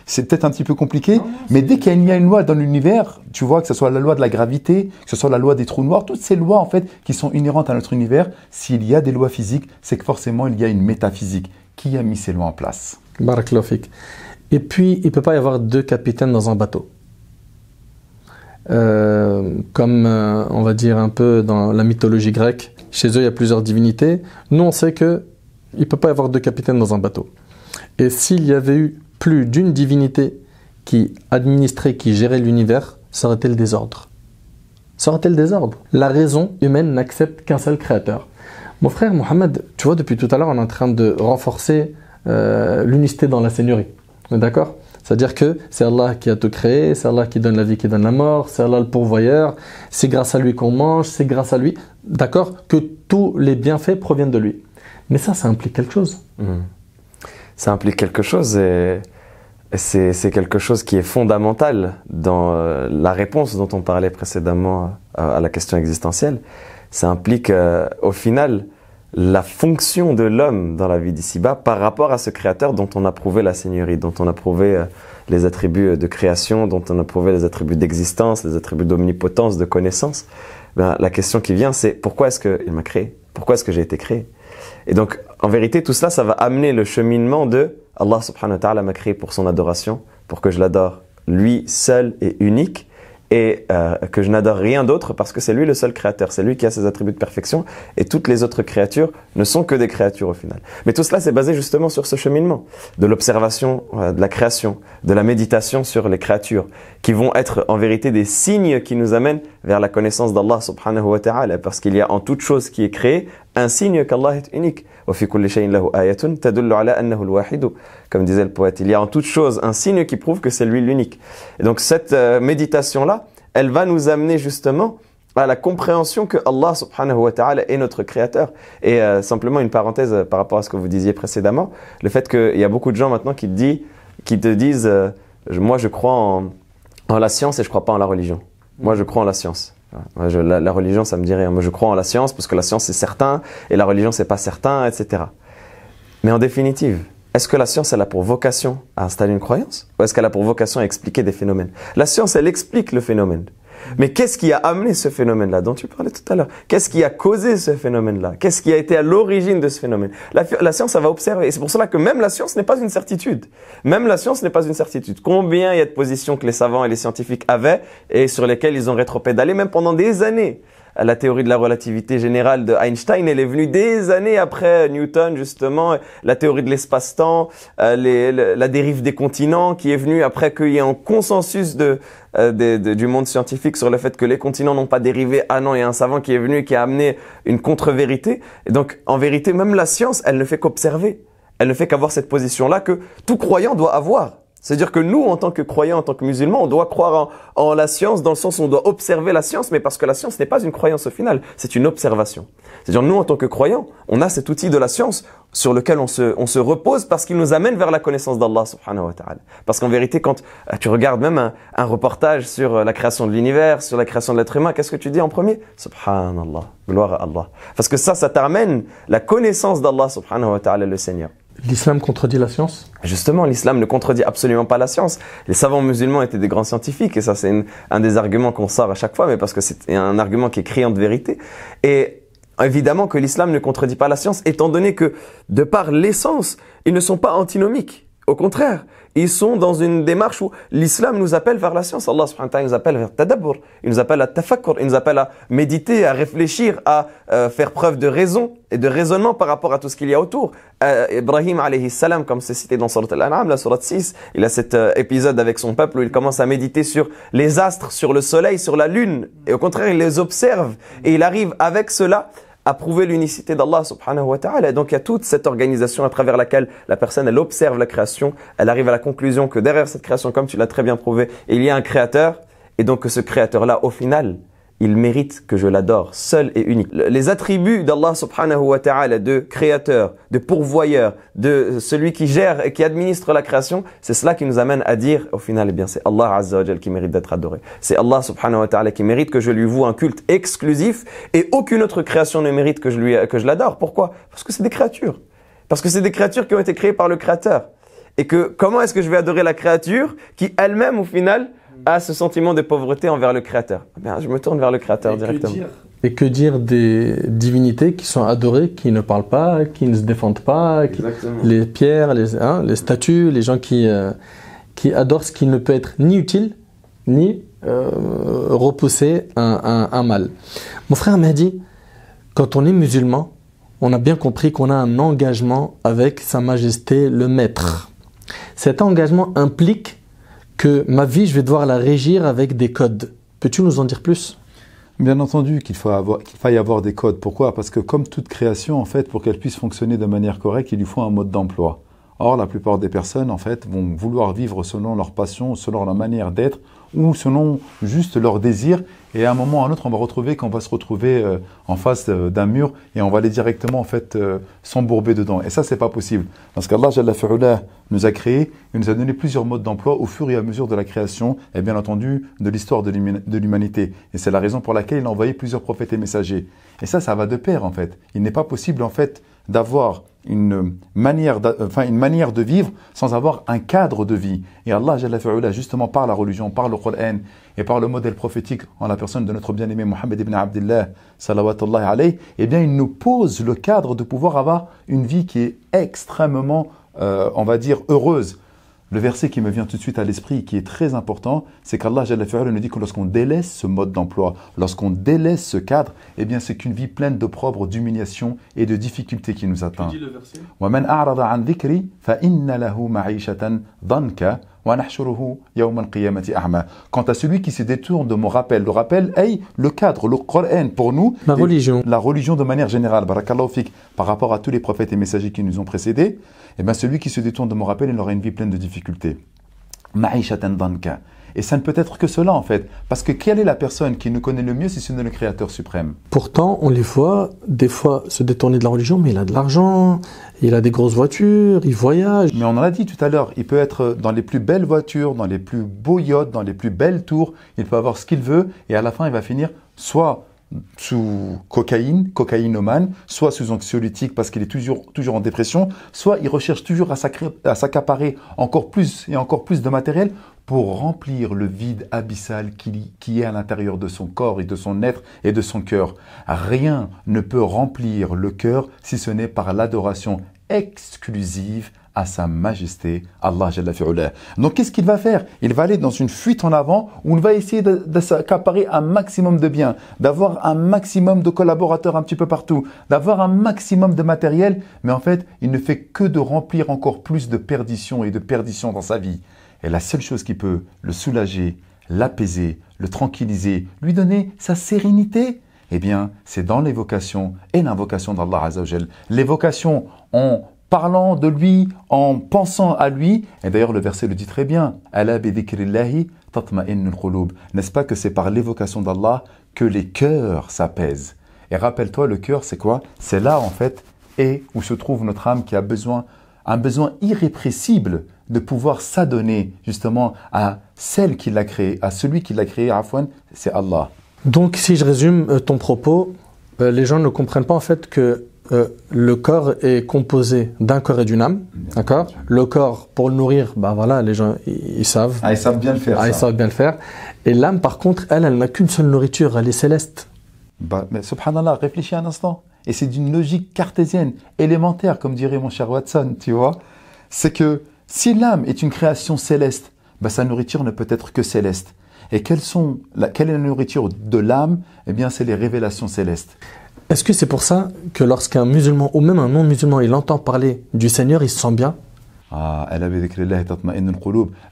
S3: C'est peut-être un petit peu compliqué, mais dès qu'il y a une loi dans l'univers, tu vois, que ce soit la loi de la gravité, que ce soit la loi des trous noirs, toutes ces lois en fait qui sont inhérentes à notre univers, s'il y a des lois physiques, c'est que forcément il y a une métaphysique. Qui a mis ces lois en place Lofik. Et puis, il ne peut pas y avoir deux capitaines dans un bateau.
S1: Euh, comme euh, on va dire un peu dans la mythologie grecque, chez eux il y a plusieurs divinités. Nous on sait que il peut pas y avoir deux capitaines dans un bateau. Et s'il y avait eu plus d'une divinité qui administrait, qui gérait l'univers, serait-elle désordre. serait elle désordre. La raison humaine n'accepte qu'un seul créateur. Mon frère Mohamed, tu vois, depuis tout à l'heure, on est en train de renforcer l'unité euh, l'unicité dans la Seigneurie. D'accord c'est-à-dire que c'est Allah qui a tout créé, c'est Allah qui donne la vie, qui donne la mort, c'est Allah le pourvoyeur, c'est grâce à lui qu'on mange, c'est grâce à lui, d'accord, que tous les bienfaits proviennent de lui. Mais ça, ça implique quelque chose.
S2: Mmh ça implique quelque chose et c'est quelque chose qui est fondamental dans euh, la réponse dont on parlait précédemment euh, à la question existentielle. Ça implique euh, au final la fonction de l'homme dans la vie d'ici-bas par rapport à ce créateur dont on a prouvé la seigneurie, dont on a prouvé les attributs de création, dont on a prouvé les attributs d'existence, les attributs d'omnipotence, de connaissance. Ben, la question qui vient, c'est pourquoi est-ce qu'il m'a créé Pourquoi est-ce que j'ai été créé Et donc, en vérité, tout cela, ça va amener le cheminement de Allah subhanahu wa ta'ala m'a créé pour son adoration, pour que je l'adore, lui seul et unique, et euh, que je n'adore rien d'autre parce que c'est lui le seul créateur, c'est lui qui a ses attributs de perfection, et toutes les autres créatures ne sont que des créatures au final. Mais tout cela, c'est basé justement sur ce cheminement, de l'observation euh, de la création, de la méditation sur les créatures, qui vont être en vérité des signes qui nous amènent vers la connaissance d'Allah subhanahu wa ta'ala, parce qu'il y a en toute chose qui est créée un signe qu'Allah est unique. Comme disait le poète, il y a en toute chose un signe qui prouve que c'est lui l'unique. Et donc cette euh, méditation-là, elle va nous amener justement à la compréhension que Allah subhanahu wa ta'ala est notre créateur. Et euh, simplement une parenthèse euh, par rapport à ce que vous disiez précédemment, le fait qu'il y a beaucoup de gens maintenant qui te, disent qui te disent Moi je crois en, en la science et je crois pas en la religion. Moi je crois en la science la, religion, ça me dirait Moi, je crois en la science parce que la science, c'est certain et la religion, c'est pas certain, etc. Mais en définitive, est-ce que la science, elle a pour vocation à installer une croyance ou est-ce qu'elle a pour vocation à expliquer des phénomènes La science, elle explique le phénomène. Mais qu'est-ce qui a amené ce phénomène-là dont tu parlais tout à l'heure Qu'est-ce qui a causé ce phénomène-là Qu'est-ce qui a été à l'origine de ce phénomène la, science, ça va observer. Et c'est pour cela que même la science n'est pas une certitude. Même la science n'est pas une certitude. Combien il y a de positions que les savants et les scientifiques avaient et sur lesquelles ils ont rétropédalé même pendant des années la théorie de la relativité générale de Einstein, elle est venue des années après Newton, justement, la théorie de l'espace-temps, euh, la dérive des continents, qui est venue après qu'il y ait un consensus euh, du monde scientifique sur le fait que les continents n'ont pas dérivé. Ah non, il y a un savant qui est venu qui a amené une contre-vérité. Et donc, en vérité, même la science, elle ne fait qu'observer. Elle ne fait qu'avoir cette position-là que tout croyant doit avoir. C'est-à-dire que nous, en tant que croyants, en tant que musulmans, on doit croire en, la science dans le sens où on doit observer la science, mais parce que la science n'est pas une croyance au final, c'est une observation. C'est-à-dire nous, en tant que croyants, on a cet outil de la science sur lequel on se, repose parce qu'il nous amène vers la connaissance d'Allah subhanahu wa ta'ala. Parce qu'en vérité, quand euh, tu regardes même un, un reportage sur euh, la création de l'univers, sur la création de l'être humain, qu'est-ce que tu dis en premier Subhanallah, gloire à Allah. Parce que ça, ça t'amène la connaissance d'Allah subhanahu wa ta'ala, le Seigneur. L'islam contredit la science Justement, l'islam ne contredit absolument pas la science. Les savants musulmans étaient des grands scientifiques, et ça c'est un des arguments qu'on sort à chaque fois, mais parce que c'est un argument qui est criant de vérité. Et évidemment que l'islam ne contredit pas la science, étant donné que, de par l'essence, ils ne sont pas antinomiques. Au contraire, ils sont dans une démarche où l'islam nous appelle vers la science. Allah subhanahu nous appelle vers tadabbur, il nous appelle à tafakkur, il nous appelle à méditer, à réfléchir, à euh, faire preuve de raison et de raisonnement par rapport à tout ce qu'il y a autour. Euh, Ibrahim alayhi salam, comme c'est cité dans Surat Al-An'am, la Surat 6, il a cet euh, épisode avec son peuple où il commence à méditer sur les astres, sur le soleil, sur la lune. Et au contraire, il les observe et il arrive avec cela à prouver l'unicité d'Allah subhanahu wa ta'ala. Donc il y a toute cette organisation à travers laquelle la personne, elle observe la création, elle arrive à la conclusion que derrière cette création, comme tu l'as très bien prouvé, il y a un créateur, et donc que ce créateur-là, au final, il mérite que je l'adore, seul et unique. Les attributs d'Allah subhanahu wa ta'ala, de créateur, de pourvoyeur, de celui qui gère et qui administre la création, c'est cela qui nous amène à dire, au final, eh bien, c'est Allah azza qui mérite d'être adoré. C'est Allah subhanahu wa ta'ala qui mérite que je lui voue un culte exclusif et aucune autre création ne mérite que je lui, que je l'adore. Pourquoi? Parce que c'est des créatures. Parce que c'est des créatures qui ont été créées par le créateur. Et que, comment est-ce que je vais adorer la créature qui elle-même, au final, à ce sentiment de pauvreté envers le Créateur. Eh bien, je me tourne vers le Créateur directement.
S1: et que dire des divinités qui sont adorées, qui ne parlent pas, qui ne se défendent pas, les pierres, les, hein, les statues, les gens qui, euh, qui adorent ce qui ne peut être ni utile, ni euh, repousser un, un, mal. Mon frère m'a dit, quand on est musulman, on a bien compris qu'on a un engagement avec Sa Majesté le Maître. Cet
S3: engagement implique que ma vie, je vais devoir la régir avec des codes. Peux-tu nous en dire plus Bien entendu qu'il faut avoir, faille avoir des codes. Pourquoi Parce que comme toute création, en fait, pour qu'elle puisse fonctionner de manière correcte, il lui faut un mode d'emploi. Or, la plupart des personnes, en fait, vont vouloir vivre selon leur passion, selon leur manière d'être, ou selon juste leur désir, et à un moment ou à un autre, on va retrouver qu'on va se retrouver euh, en face euh, d'un mur et on va aller directement en fait euh, s'embourber dedans. Et ça, n'est pas possible. Parce qu'Allah nous a créé, il nous a donné plusieurs modes d'emploi au fur et à mesure de la création et bien entendu de l'histoire de l'humanité. Et c'est la raison pour laquelle il a envoyé plusieurs prophètes et messagers. Et ça, ça va de pair en fait. Il n'est pas possible en fait d'avoir une manière, de vivre sans avoir un cadre de vie. Et Allah, justement, par la religion, par le Coran et par le modèle prophétique en la personne de notre bien-aimé Mohammed ibn Abdullah, alayhi, eh bien, il nous pose le cadre de pouvoir avoir une vie qui est extrêmement, euh, on va dire, heureuse. Le verset qui me vient tout de suite à l'esprit, qui est très important, c'est qu'Allah nous dit que lorsqu'on délaisse ce mode d'emploi, lorsqu'on délaisse ce cadre, eh bien c'est qu'une vie pleine d'opprobre, d'humiliation et de difficultés qui nous atteint. Quant à celui qui se détourne de mon rappel, le rappel est le cadre, le Coran pour nous. La religion. La religion de manière générale, par rapport à tous les prophètes et messagers qui nous ont précédés, et eh bien celui qui se détourne de mon rappel, il aura une vie pleine de difficultés. Et ça ne peut être que cela en fait. Parce que quelle est la personne qui nous connaît le mieux si ce n'est le Créateur suprême Pourtant, on les voit des fois se détourner de la religion, mais il a de l'argent, il a des grosses voitures, il voyage. Mais on en a dit tout à l'heure, il peut être dans les plus belles voitures, dans les plus beaux yachts, dans les plus belles tours, il peut avoir ce qu'il veut et à la fin il va finir soit sous cocaïne, cocaïnomane, soit sous anxiolytique parce qu'il est toujours, toujours en dépression, soit il recherche toujours à s'accaparer encore plus et encore plus de matériel pour remplir le vide abyssal qui, est à l'intérieur de son corps et de son être et de son cœur. Rien ne peut remplir le cœur si ce n'est par l'adoration exclusive à sa majesté, Allah Donc qu'est-ce qu'il va faire Il va aller dans une fuite en avant où il va essayer de, s'accaparer un maximum de biens, d'avoir un maximum de collaborateurs un petit peu partout, d'avoir un maximum de matériel, mais en fait, il ne fait que de remplir encore plus de perdition et de perdition dans sa vie. Et la seule chose qui peut le soulager, l'apaiser, le tranquilliser, lui donner sa sérénité, eh bien, c'est dans l'évocation et l'invocation d'Allah Azzawajal. L'évocation en parlant de lui, en pensant à lui. Et d'ailleurs, le verset le dit très bien. N'est-ce pas que c'est par l'évocation d'Allah que les cœurs s'apaisent Et rappelle-toi, le cœur, c'est quoi C'est là, en fait, et où se trouve notre âme qui a besoin, un besoin irrépressible de pouvoir s'adonner justement à celle qui l'a créée, à celui qui l'a créé, Afwan, c'est Allah.
S1: Donc si je résume euh, ton propos, euh, les gens ne comprennent pas en fait que euh, le corps est composé d'un corps et d'une âme, d'accord Le corps, pour le nourrir, ben voilà, les gens, ils, savent. Ah, ils savent bien le faire. Ah, ils savent bien le faire. Et l'âme, par contre, elle, elle n'a qu'une seule
S3: nourriture, elle est céleste. Bah, mais subhanallah, réfléchis un instant. Et c'est d'une logique cartésienne, élémentaire, comme dirait mon cher Watson, tu vois C'est que si l'âme est une création céleste, bah, sa nourriture ne peut être que céleste. Et quelle est la nourriture de l'âme Eh bien, c'est les révélations célestes. Est-ce que c'est pour ça que lorsqu'un musulman ou même un non-musulman, il entend parler du Seigneur, il se sent bien ah, elle avait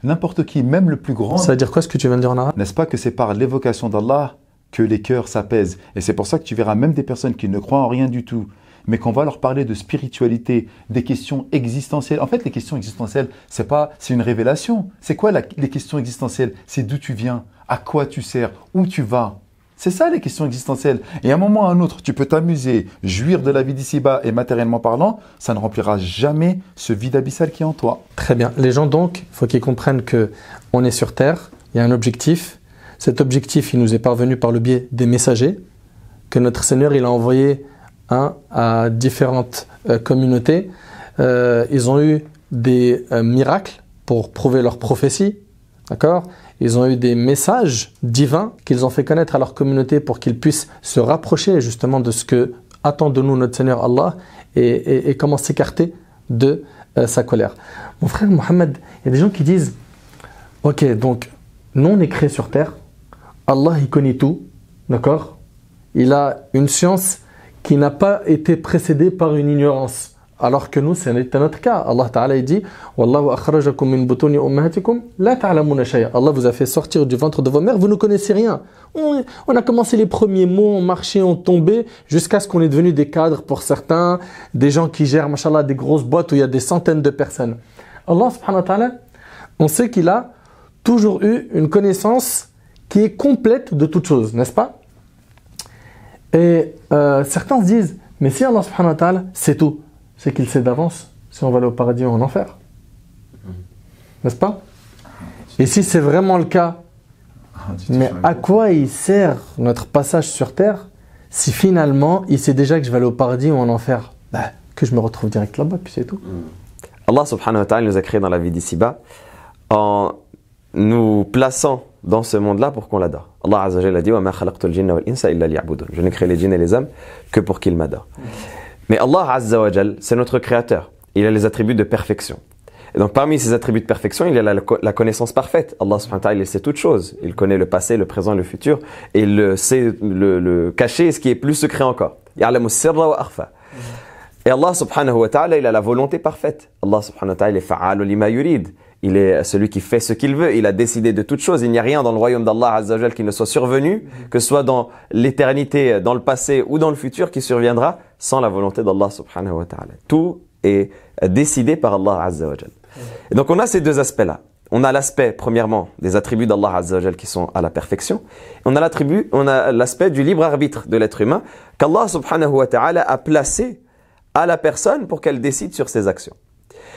S3: N'importe qui, même le plus grand. Ça veut dire quoi ce que tu viens de dire en N'est-ce pas que c'est par l'évocation d'Allah que les cœurs s'apaisent Et c'est pour ça que tu verras même des personnes qui ne croient en rien du tout, mais qu'on va leur parler de spiritualité, des questions existentielles. En fait, les questions existentielles, c'est pas, c'est une révélation. C'est quoi les questions existentielles C'est d'où tu viens, à quoi tu sers, où tu vas. C'est ça les questions existentielles. Et à un moment ou à un autre, tu peux t'amuser, jouir de la vie d'ici-bas et matériellement parlant, ça ne remplira jamais ce vide abyssal qui est en toi. Très bien. Les gens donc,
S1: il faut qu'ils comprennent que on est sur Terre, il y a un objectif. Cet objectif, il nous est parvenu par le biais des messagers que notre Seigneur il a envoyé Hein, à différentes euh, communautés. Euh, ils ont eu des euh, miracles pour prouver leur prophétie, d'accord Ils ont eu des messages divins qu'ils ont fait connaître à leur communauté pour qu'ils puissent se rapprocher justement de ce que attend de nous notre Seigneur Allah et, comment s'écarter de sa colère. Mon frère Mohamed, il y a des gens qui disent, ok, donc nous on est créé sur terre, Allah il connaît tout, d'accord Il a une science qui n'a pas été précédé par une ignorance. Alors que nous, c'est notre cas. Allah Ta'ala dit Allah vous a fait sortir du ventre de vos mères, vous ne connaissez rien. On, a commencé les premiers mots, on marchait, on tombait, jusqu'à ce qu'on est devenu des cadres pour certains, des gens qui gèrent, machallah, des grosses boîtes où il y a des centaines de personnes. Allah ta'ala, on sait qu'il a toujours eu une connaissance qui est complète de toute choses, n'est-ce pas et euh, certains se disent, mais si Allah subhanahu wa ta'ala sait tout, c'est qu'il sait d'avance si on va aller au paradis ou en enfer. N'est-ce pas Et si c'est vraiment le cas, ah, mais à quoi il sert notre passage sur terre si finalement il sait déjà que je vais aller au paradis ou en enfer bah, Que je me retrouve direct là-bas, puis c'est tout. Hmm.
S2: Allah subhanahu wa ta'ala nous a créé dans la vie d'ici-bas en nous plaçons dans ce monde-là pour qu'on l'adore. Allah Azzajal a dit Je n'ai créé les djinns et les hommes que pour qu'ils m'adorent. Mais Allah Azzawajal, c'est notre créateur. Il a les attributs de perfection. Et donc parmi ces attributs de perfection, il y a la, connaissance parfaite. Allah subhanahu wa ta'ala, il sait toutes choses. Il connaît le passé, le présent le futur. Et il sait le, le ce qui est plus secret encore. Et Allah subhanahu wa ta'ala, il a la volonté parfaite. Allah subhanahu wa ta'ala, il est fa'al yurid. Il est celui qui fait ce qu'il veut. Il a décidé de toutes choses. Il n'y a rien dans le royaume d'Allah Azzawajal qui ne soit survenu, que ce soit dans l'éternité, dans le passé ou dans le futur, qui surviendra sans la volonté d'Allah subhanahu wa ta'ala. Tout est décidé par Allah Azzawajal. donc on a ces deux aspects-là. On a l'aspect, premièrement, des attributs d'Allah Azzawajal qui sont à la perfection. On a l'attribut, on a l'aspect du libre arbitre de l'être humain qu'Allah subhanahu wa ta'ala a placé à la personne pour qu'elle décide sur ses actions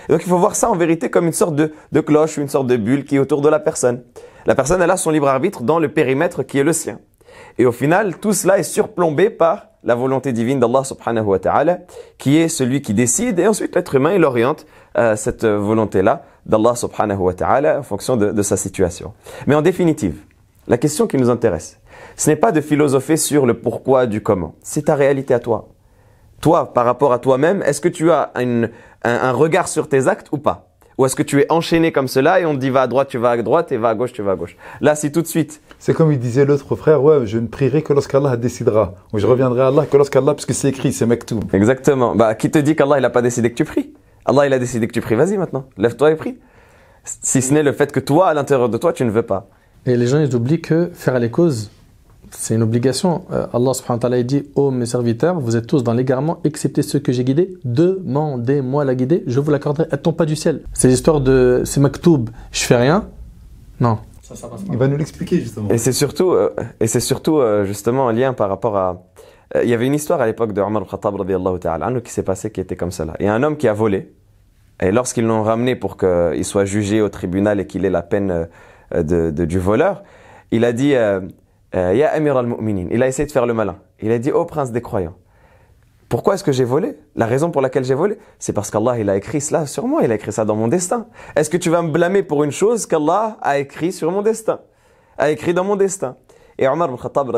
S2: donc il faut voir ça en vérité comme une sorte de, cloche, une sorte de bulle qui est autour de la personne. La personne, elle a son libre arbitre dans le périmètre qui est le sien. Et au final, tout cela est surplombé par la volonté divine d'Allah subhanahu wa ta'ala, qui est celui qui décide, et ensuite l'être humain, il oriente euh, cette volonté-là d'Allah subhanahu wa ta'ala en fonction de sa situation. Mais en définitive, la question qui nous intéresse, ce n'est pas de philosopher sur le pourquoi du comment, c'est ta réalité à toi toi, par rapport à toi-même, est-ce que tu as un, regard sur tes actes ou pas Ou est-ce que tu es enchaîné comme cela et on te dit va à droite, tu vas à droite et va à gauche, tu vas à gauche Là, c'est tout de suite.
S3: C'est comme il disait l'autre frère, ouais, je ne prierai que lorsqu'Allah décidera. Ou je reviendrai à Allah que lorsqu'Allah, parce c'est écrit, c'est mec tout. Exactement. Bah,
S2: qui te dit qu'Allah, il n'a pas décidé que tu pries Allah, il a décidé que tu pries. Vas-y maintenant, lève-toi et prie. Si ce n'est le fait que toi, à l'intérieur de toi, tu ne veux pas.
S1: Et les gens, ils oublient que faire les causes c'est une obligation. Euh, Allah subhanahu wa ta'ala dit Ô mes serviteurs, vous êtes tous dans l'égarement, excepté ceux que j'ai guidés. Demandez-moi la guider, je vous l'accorderai. Attends pas du ciel. C'est l'histoire de c'est maktoub,
S2: je fais rien.
S3: Non. Ça, ça passe pas. Il va nous l'expliquer justement.
S2: Et c'est surtout, euh, et c'est surtout euh, justement un lien par rapport à. Il y avait une histoire à l'époque de Omar al-Khattab ta'ala, qui s'est passé qui était comme cela. Il y a un homme qui a volé, et lorsqu'ils l'ont ramené pour qu'il soit jugé au tribunal et qu'il ait la peine de, du voleur, il a dit euh, ya Amir al-Mu'minin, il a essayé de faire le malin. Il a dit, au prince des croyants, pourquoi est-ce que j'ai volé La raison pour laquelle j'ai volé, c'est parce qu'Allah, il a écrit cela sur moi, il a écrit ça dans mon destin. Est-ce que tu vas me blâmer pour une chose qu'Allah a écrit sur mon destin A écrit dans mon destin Et Omar ibn Khattab,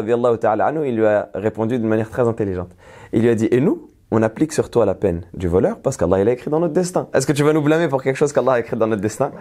S2: il lui a répondu d'une manière très intelligente. Il lui a dit, et nous on applique sur toi la peine du voleur parce qu'Allah il a écrit dans notre destin. Est-ce que tu vas nous blâmer pour quelque chose qu'Allah a écrit dans notre destin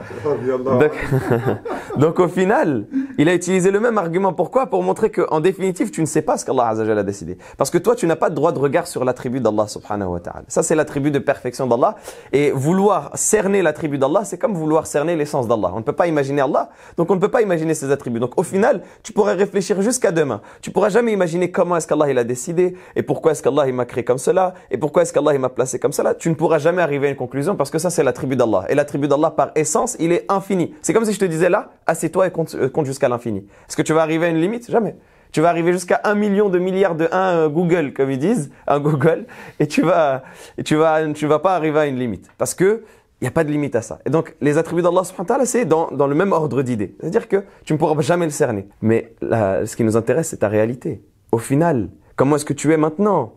S2: donc, au final, il a utilisé le même argument. Pourquoi Pour montrer qu'en définitive, tu ne sais pas ce qu'Allah a décidé. Parce que toi, tu n'as pas de droit de regard sur l'attribut d'Allah subhanahu wa ta'ala. Ça, c'est l'attribut de perfection d'Allah. Et vouloir cerner l'attribut d'Allah, c'est comme vouloir cerner l'essence d'Allah. On ne peut pas imaginer Allah, donc on ne peut pas imaginer ses attributs. Donc au final, tu pourrais réfléchir jusqu'à demain. Tu pourras jamais imaginer comment est-ce qu'Allah il a décidé et pourquoi est-ce qu'Allah il m'a créé comme cela et pourquoi est-ce qu'Allah m'a placé comme cela Tu ne pourras jamais arriver à une conclusion parce que ça c'est l'attribut d'Allah. Et l'attribut d'Allah par essence, il est infini. C'est comme si je te disais là, assieds-toi et compte, euh, jusqu'à l'infini. Est-ce que tu vas arriver à une limite Jamais. Tu vas arriver jusqu'à un million de milliards de un euh, Google, comme ils disent, un Google, et tu vas, vas, pas arriver à une limite. Parce que, il n'y a pas de limite à ça. Et donc, les attributs d'Allah subhanahu c'est dans, dans, le même ordre d'idées. C'est-à-dire que tu ne pourras jamais le cerner. Mais ce qui nous intéresse, c'est ta réalité. Au final, comment est-ce que tu es maintenant?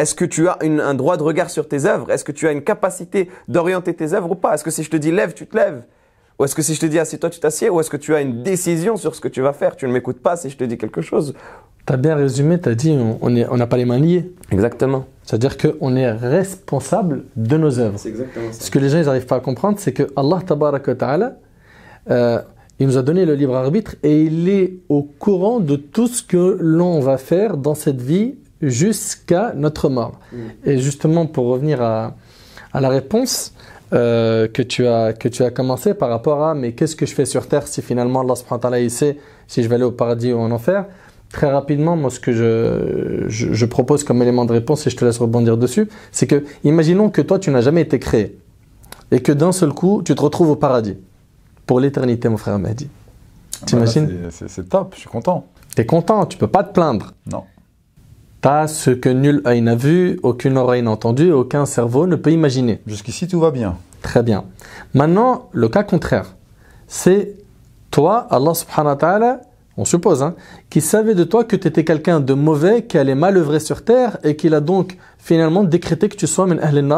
S2: Est-ce que tu as un droit de regard sur tes œuvres Est-ce que tu as une capacité d'orienter tes œuvres ou pas Est-ce que si je te dis lève, tu te lèves Ou est-ce que si je te dis assieds-toi, tu t'assieds Ou est-ce que tu as une décision sur ce que tu vas faire Tu ne m'écoutes pas si je te dis quelque chose
S1: Tu as bien résumé, tu as dit on n'a pas les mains liées. Exactement. C'est-à-dire qu'on est responsable de nos œuvres. C'est exactement ça. Ce que les gens n'arrivent pas à comprendre, c'est que Allah Ta'ala, euh, il nous a donné le libre arbitre et il est au courant de tout ce que l'on va faire dans cette vie jusqu'à notre mort. Mm. Et justement, pour revenir à, la réponse euh, que, tu as, que tu as commencé par rapport à mais qu'est-ce que je fais sur terre si finalement Allah subhanahu wa sait si je vais aller au paradis ou en enfer Très rapidement, moi, ce que je, propose comme élément de réponse, et je te laisse rebondir dessus, c'est que, imaginons que toi, tu n'as jamais été créé, et que d'un seul coup, tu te retrouves au paradis, pour l'éternité, mon frère Mehdi. Ah
S3: bah T'imagines imagines C'est top, je suis content. T'es content, tu peux pas
S1: te plaindre. Non pas ce que nul œil n'a vu, aucune oreille n'a entendu, aucun cerveau ne peut imaginer. Jusqu'ici, tout va bien. Très bien. Maintenant, le cas contraire, c'est toi, Allah subhanahu wa ta'ala, on suppose, hein, qui savait de toi que tu étais quelqu'un de mauvais, qui allait œuvrer sur terre et qu'il a donc finalement décrété que tu sois min al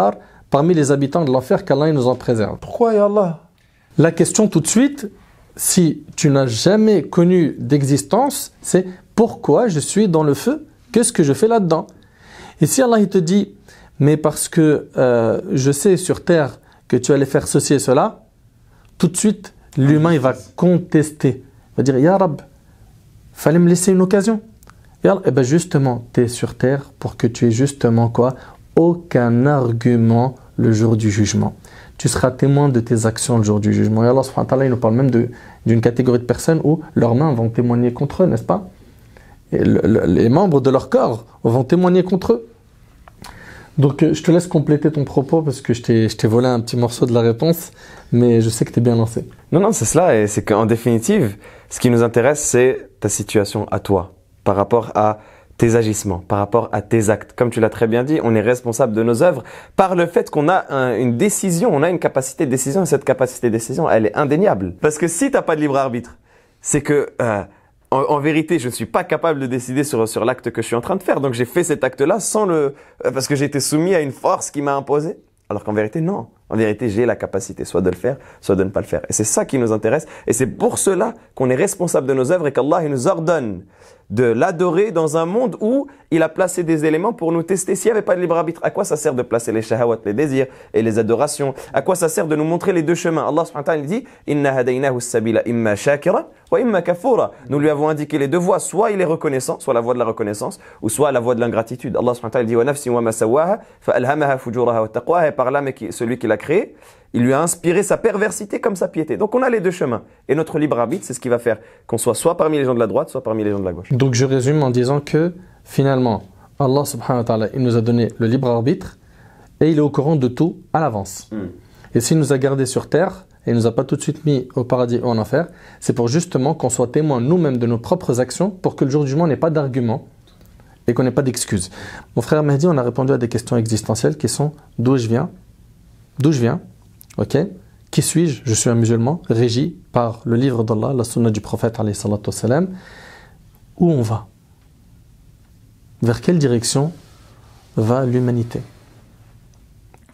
S1: parmi les habitants de l'enfer qu'Allah nous en préserve. Pourquoi, ya Allah La question tout de suite, si tu n'as jamais connu d'existence, c'est pourquoi je suis dans le feu Qu'est-ce que je fais là-dedans Et si Allah il te dit, mais parce que euh, je sais sur terre que tu allais faire ceci et cela, tout de suite, l'humain, il va contester. Il va dire, Ya Rab, fallait me laisser une occasion. Et eh ben, justement, tu es sur terre pour que tu aies justement quoi Aucun argument le jour du jugement. Tu seras témoin de tes actions le jour du jugement. Et Allah, il nous parle même d'une catégorie de personnes où leurs mains vont témoigner contre eux, n'est-ce pas les membres de leur corps vont témoigner contre eux. Donc euh, je te laisse compléter ton propos parce que je t'ai volé un petit morceau de la réponse, mais je sais que tu es bien lancé.
S2: Non, non, c'est cela, et c'est qu'en définitive, ce qui nous intéresse, c'est ta situation à toi, par rapport à tes agissements, par rapport à tes actes. Comme tu l'as très bien dit, on est responsable de nos œuvres par le fait qu'on a une décision, on a une capacité de décision, et cette capacité de décision, elle est indéniable. Parce que si t'as pas de libre arbitre, c'est que... Euh, en, vérité, je ne suis pas capable de décider sur, sur l'acte que je suis en train de faire. Donc j'ai fait cet acte-là sans le, euh, parce que j'ai été soumis à une force qui m'a imposé. Alors qu'en vérité, non. En vérité, j'ai la capacité soit de le faire, soit de ne pas le faire. Et c'est ça qui nous intéresse. Et c'est pour cela qu'on est responsable de nos œuvres et qu'Allah nous ordonne de l'adorer dans un monde où il a placé des éléments pour nous tester. S'il n'y avait pas de libre arbitre, à quoi ça sert de placer les shahawat, les désirs et les adorations À quoi ça sert de nous montrer les deux chemins Allah subhanahu wa ta'ala dit Nous lui avons indiqué les deux voies, soit il est reconnaissant, soit la voie de la reconnaissance, ou soit la voie de l'ingratitude. Allah subhanahu wa ta'ala dit celui qui l'a créé il lui a inspiré sa perversité comme sa piété. Donc on a les deux chemins. Et notre libre arbitre, c'est ce qui va faire qu'on soit soit parmi les gens de la droite, soit parmi les gens de la gauche.
S1: Donc je résume en disant que finalement, Allah subhanahu wa ta'ala, il nous a donné le libre arbitre et il est au courant de tout à l'avance. Hmm. Et s'il nous a gardés sur terre et il nous a pas tout de suite mis au paradis ou en enfer, c'est pour justement qu'on soit témoin nous-mêmes de nos propres actions pour que le jour du jugement n'ait pas d'argument et qu'on n'ait pas d'excuses. Mon frère Mehdi, on a répondu à des questions existentielles qui sont d'où je viens, d'où je viens, Ok Qui suis-je Je suis un musulman régi par le livre d'Allah, la sunna du prophète salam. Où on va Vers quelle direction va l'humanité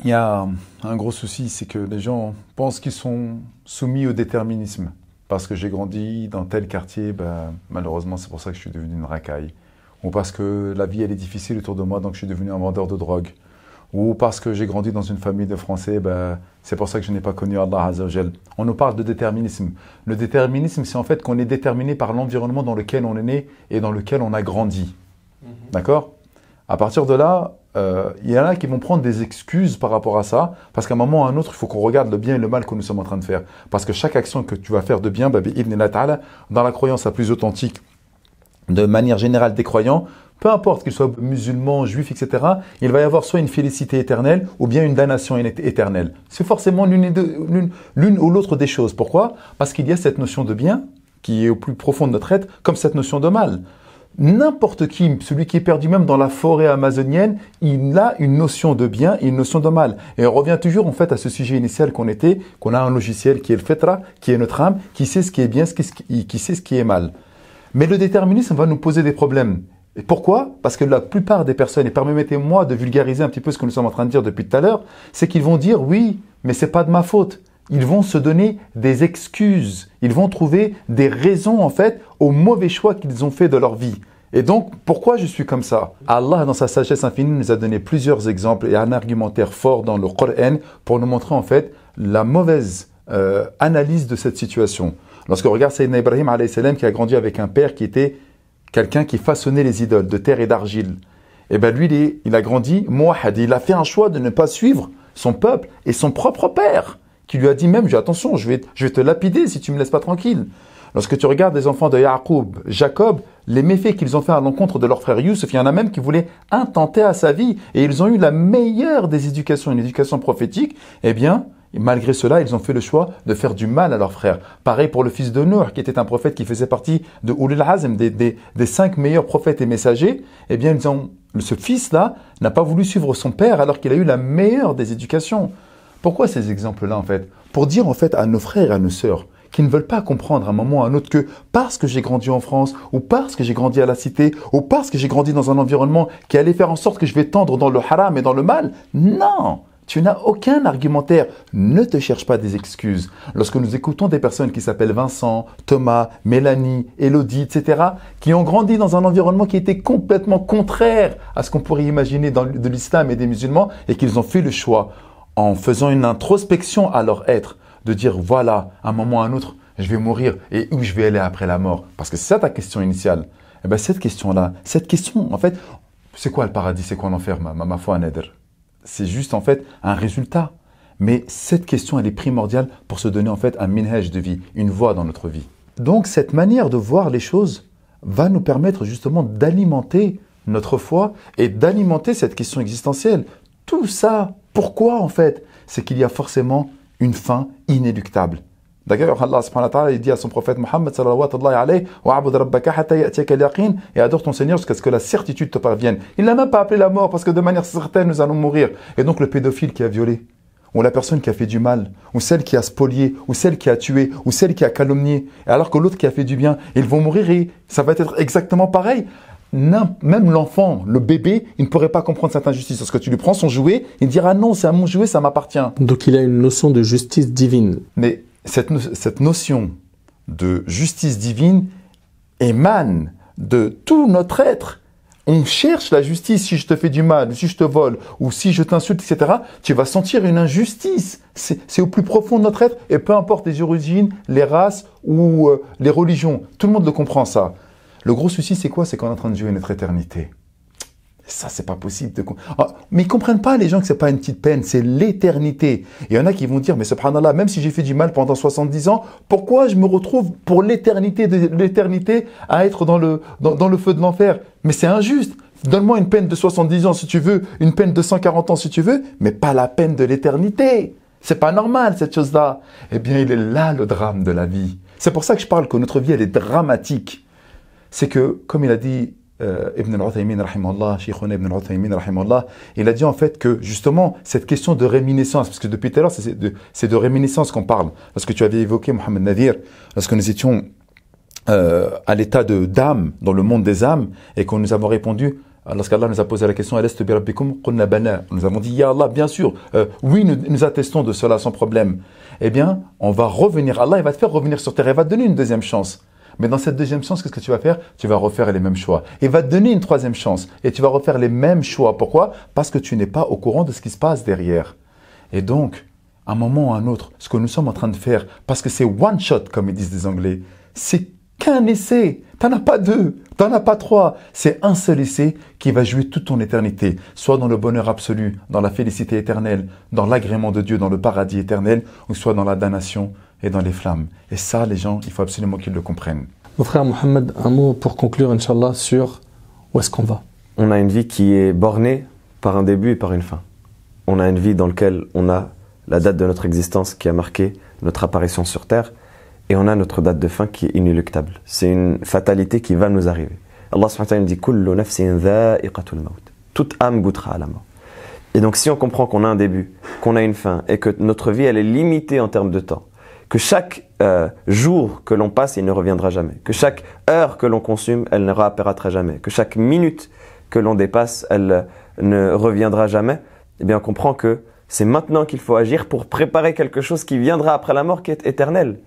S3: Il y a un gros souci, c'est que les gens pensent qu'ils sont soumis au déterminisme. Parce que j'ai grandi dans tel quartier, ben, malheureusement c'est pour ça que je suis devenu une racaille. Ou parce que la vie elle est difficile autour de moi, donc je suis devenu un vendeur de drogue ou parce que j'ai grandi dans une famille de Français, ben, c'est pour ça que je n'ai pas connu Allah Azzawajal. On nous parle de déterminisme. Le déterminisme, c'est en fait qu'on est déterminé par l'environnement dans lequel on est né et dans lequel on a grandi. Mhm. D'accord À partir de là, euh, il y en a qui vont prendre des excuses par rapport à ça, parce qu'à un moment ou à un autre, il faut qu'on regarde le bien et le mal que nous sommes en train de faire. Parce que chaque action que tu vas faire de bien, ben, dans la croyance la plus authentique, de manière générale des croyants, peu importe qu'il soit musulman, juif, etc., il va y avoir soit une félicité éternelle ou bien une damnation éternelle. C'est forcément l'une ou l'autre des choses. Pourquoi Parce qu'il y a cette notion de bien qui est au plus profond de notre être, comme cette notion de mal. N'importe qui, celui qui est perdu même dans la forêt amazonienne, il a une notion de bien et une notion de mal. Et on revient toujours en fait à ce sujet initial qu'on était, qu'on a un logiciel qui est le fetra, qui est notre âme, qui sait ce qui est bien, qui sait ce qui est mal. Mais le déterminisme va nous poser des problèmes pourquoi Parce que la plupart des personnes, et permettez-moi de vulgariser un petit peu ce que nous sommes en train de dire depuis tout à l'heure, c'est qu'ils vont dire oui, mais ce n'est pas de ma faute. Ils vont se donner des excuses. Ils vont trouver des raisons, en fait, aux mauvais choix qu'ils ont fait de leur vie. Et donc, pourquoi je suis comme ça Allah, dans sa sagesse infinie, nous a donné plusieurs exemples et un argumentaire fort dans le Qur'an pour nous montrer, en fait, la mauvaise euh, analyse de cette situation. Lorsqu'on regarde Sayyidina Ibrahim, qui a grandi avec un père qui était quelqu'un qui façonnait les idoles de terre et d'argile. Et eh bien lui, il, a grandi, il a fait un choix de ne pas suivre son peuple et son propre père, qui lui a dit même, j'ai attention, je vais, je vais te lapider si tu me laisses pas tranquille. Lorsque tu regardes les enfants de Jacob, les méfaits qu'ils ont fait à l'encontre de leur frère Youssef, il y en a même qui voulaient intenter à sa vie, et ils ont eu la meilleure des éducations, une éducation prophétique, eh bien, et malgré cela, ils ont fait le choix de faire du mal à leur frère. Pareil pour le fils de Noé, qui était un prophète qui faisait partie de Ulul Azm, des, cinq meilleurs prophètes et messagers. Eh bien, ils ont, ce fils-là n'a pas voulu suivre son père alors qu'il a eu la meilleure des éducations. Pourquoi ces exemples-là, en fait Pour dire, en fait, à nos frères et à nos sœurs, qui ne veulent pas comprendre à un moment ou à un autre que parce que j'ai grandi en France, ou parce que j'ai grandi à la cité, ou parce que j'ai grandi dans un environnement qui allait faire en sorte que je vais tendre dans le haram et dans le mal, non tu n'as aucun argumentaire. Ne te cherche pas des excuses. Lorsque nous écoutons des personnes qui s'appellent Vincent, Thomas, Mélanie, Elodie, etc., qui ont grandi dans un environnement qui était complètement contraire à ce qu'on pourrait imaginer de l'islam et des musulmans, et qu'ils ont fait le choix, en faisant une introspection à leur être, de dire voilà, à un moment ou à un autre, je vais mourir et où je vais aller après la mort Parce que c'est ça ta question initiale. Eh bien cette question-là, cette question, en fait, c'est quoi le paradis, c'est quoi l'enfer, ma, ma foi, c'est juste en fait un résultat. Mais cette question, elle est primordiale pour se donner en fait un minhaj de vie, une voie dans notre vie. Donc cette manière de voir les choses va nous permettre justement d'alimenter notre foi et d'alimenter cette question existentielle. Tout ça, pourquoi en fait C'est qu'il y a forcément une fin inéluctable. D'ailleurs, Allah subhanahu wa dit à son prophète Mohammed et adore ton Seigneur jusqu'à ce que la certitude te parvienne. Il n'a même pas appelé la mort parce que de manière certaine nous allons mourir. Et donc le pédophile qui a violé, ou la personne qui a fait du mal, ou celle qui a spolié, ou celle qui a tué, ou celle qui a calomnié, alors que l'autre qui a fait du bien, ils vont mourir et ça va être exactement pareil. Même l'enfant, le bébé, il ne pourrait pas comprendre cette injustice. Parce que tu lui prends son jouet, il dira ah non, c'est à mon jouet, ça m'appartient. Donc il a une notion de justice divine. Mais cette, cette notion de justice divine émane de tout notre être. On cherche la justice. Si je te fais du mal, si je te vole, ou si je t'insulte, etc., tu vas sentir une injustice. C'est au plus profond de notre être, et peu importe les origines, les races ou euh, les religions. Tout le monde le comprend, ça. Le gros souci, c'est quoi C'est qu'on est en train de jouer notre éternité. Ça, c'est pas possible. De... Ah, mais ils comprennent pas, les gens, que c'est pas une petite peine, c'est l'éternité. Il y en a qui vont dire, mais subhanallah, même si j'ai fait du mal pendant 70 ans, pourquoi je me retrouve pour l'éternité de l'éternité à être dans le, dans, le feu de l'enfer? Mais c'est injuste. Donne-moi une peine de 70 ans si tu veux, une peine de 140 ans si tu veux, mais pas la peine de l'éternité. C'est pas normal, cette chose-là. Eh bien, il est là le drame de la vie. C'est pour ça que je parle que notre vie, elle est dramatique. C'est que, comme il a dit euh, Ibn al-Uthaymin, rahimahullah, Ibn al-Uthaymin, il a dit en fait que justement, cette question de réminiscence, parce que depuis tout à l'heure, c'est de, de, réminiscence qu'on parle, parce que tu avais évoqué Mohamed Nadir, lorsque nous étions euh, à l'état de d'âme, dans le monde des âmes, et qu'on nous avons répondu, lorsqu'Allah nous a posé la question, nous avons dit, Ya Allah, bien sûr, euh, oui, nous, attestons de cela sans problème. Eh bien, on va revenir, Allah, il va te faire revenir sur terre, il va te donner une deuxième chance. Mais dans cette deuxième chance, qu'est-ce que tu vas faire Tu vas refaire les mêmes choix. Et va te donner une troisième chance et tu vas refaire les mêmes choix. Pourquoi Parce que tu n'es pas au courant de ce qui se passe derrière. Et donc, à un moment ou à un autre, ce que nous sommes en train de faire, parce que c'est one shot, comme ils disent les Anglais, c'est qu'un essai. T'en as pas deux, t'en as pas trois. C'est un seul essai qui va jouer toute ton éternité, soit dans le bonheur absolu, dans la félicité éternelle, dans l'agrément de Dieu, dans le paradis éternel, ou soit dans la damnation et dans les flammes. Et ça, les gens, il faut absolument qu'ils le comprennent.
S1: Mon frère Mohamed, un mot pour conclure, Inch'Allah, sur où est-ce qu'on va
S2: On a une vie qui est bornée par un début et par une fin. On a une vie dans laquelle on a la date de notre existence qui a marqué notre apparition sur Terre et on a notre date de fin qui est inéluctable. C'est une fatalité qui va nous arriver. Allah dit Toute âme goûtera à la mort. Et donc si on comprend qu'on a un début, qu'on a une fin, et que notre vie elle est limitée en termes de temps, que chaque euh, jour que l'on passe, il ne reviendra jamais, que chaque heure que l'on consomme, elle ne réapparaîtra jamais, que chaque minute que l'on dépasse, elle euh, ne reviendra jamais, eh bien on comprend que c'est maintenant qu'il faut agir pour préparer quelque chose qui viendra après la mort, qui est éternelle.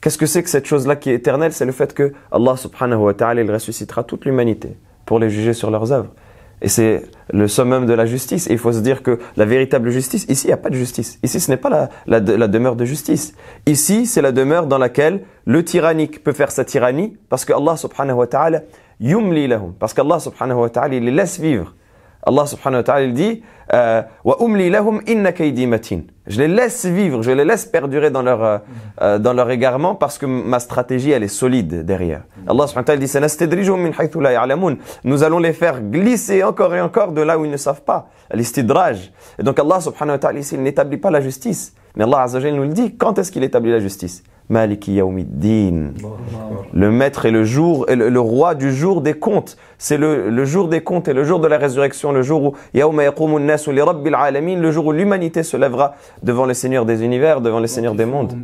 S2: Qu'est-ce que c'est que cette chose-là qui est éternelle C'est le fait que Allah subhanahu wa ta'ala, il ressuscitera toute l'humanité pour les juger sur leurs œuvres. Et c'est le summum de la justice. Et il faut se dire que la véritable justice, ici, il n'y a pas de justice. Ici, ce n'est pas la, demeure de justice. Ici, c'est la demeure dans laquelle le tyrannique peut faire sa tyrannie parce que Allah subhanahu wa ta'ala yumli lahum. Parce qu'Allah subhanahu wa ta'ala, il les laisse vivre. Allah subhanahu wa ta'ala dit euh, Je les laisse vivre, je les laisse perdurer dans leur, euh, euh, dans leur égarement parce que ma stratégie elle est solide derrière. Allah subhanahu wa ta'ala dit Nous allons les faire glisser encore et encore de là où ils ne savent pas. Et donc Allah subhanahu wa ta'ala il n'établit pas la justice. Mais Allah Jal nous le dit, quand est-ce qu'il établit la justice Maliki Yawmiddin. Le maître est le jour, et le, roi du jour des comptes. C'est le, jour des comptes et le jour de la résurrection, le jour où le jour où l'humanité se lèvera devant les seigneurs des univers, devant les seigneurs des mondes.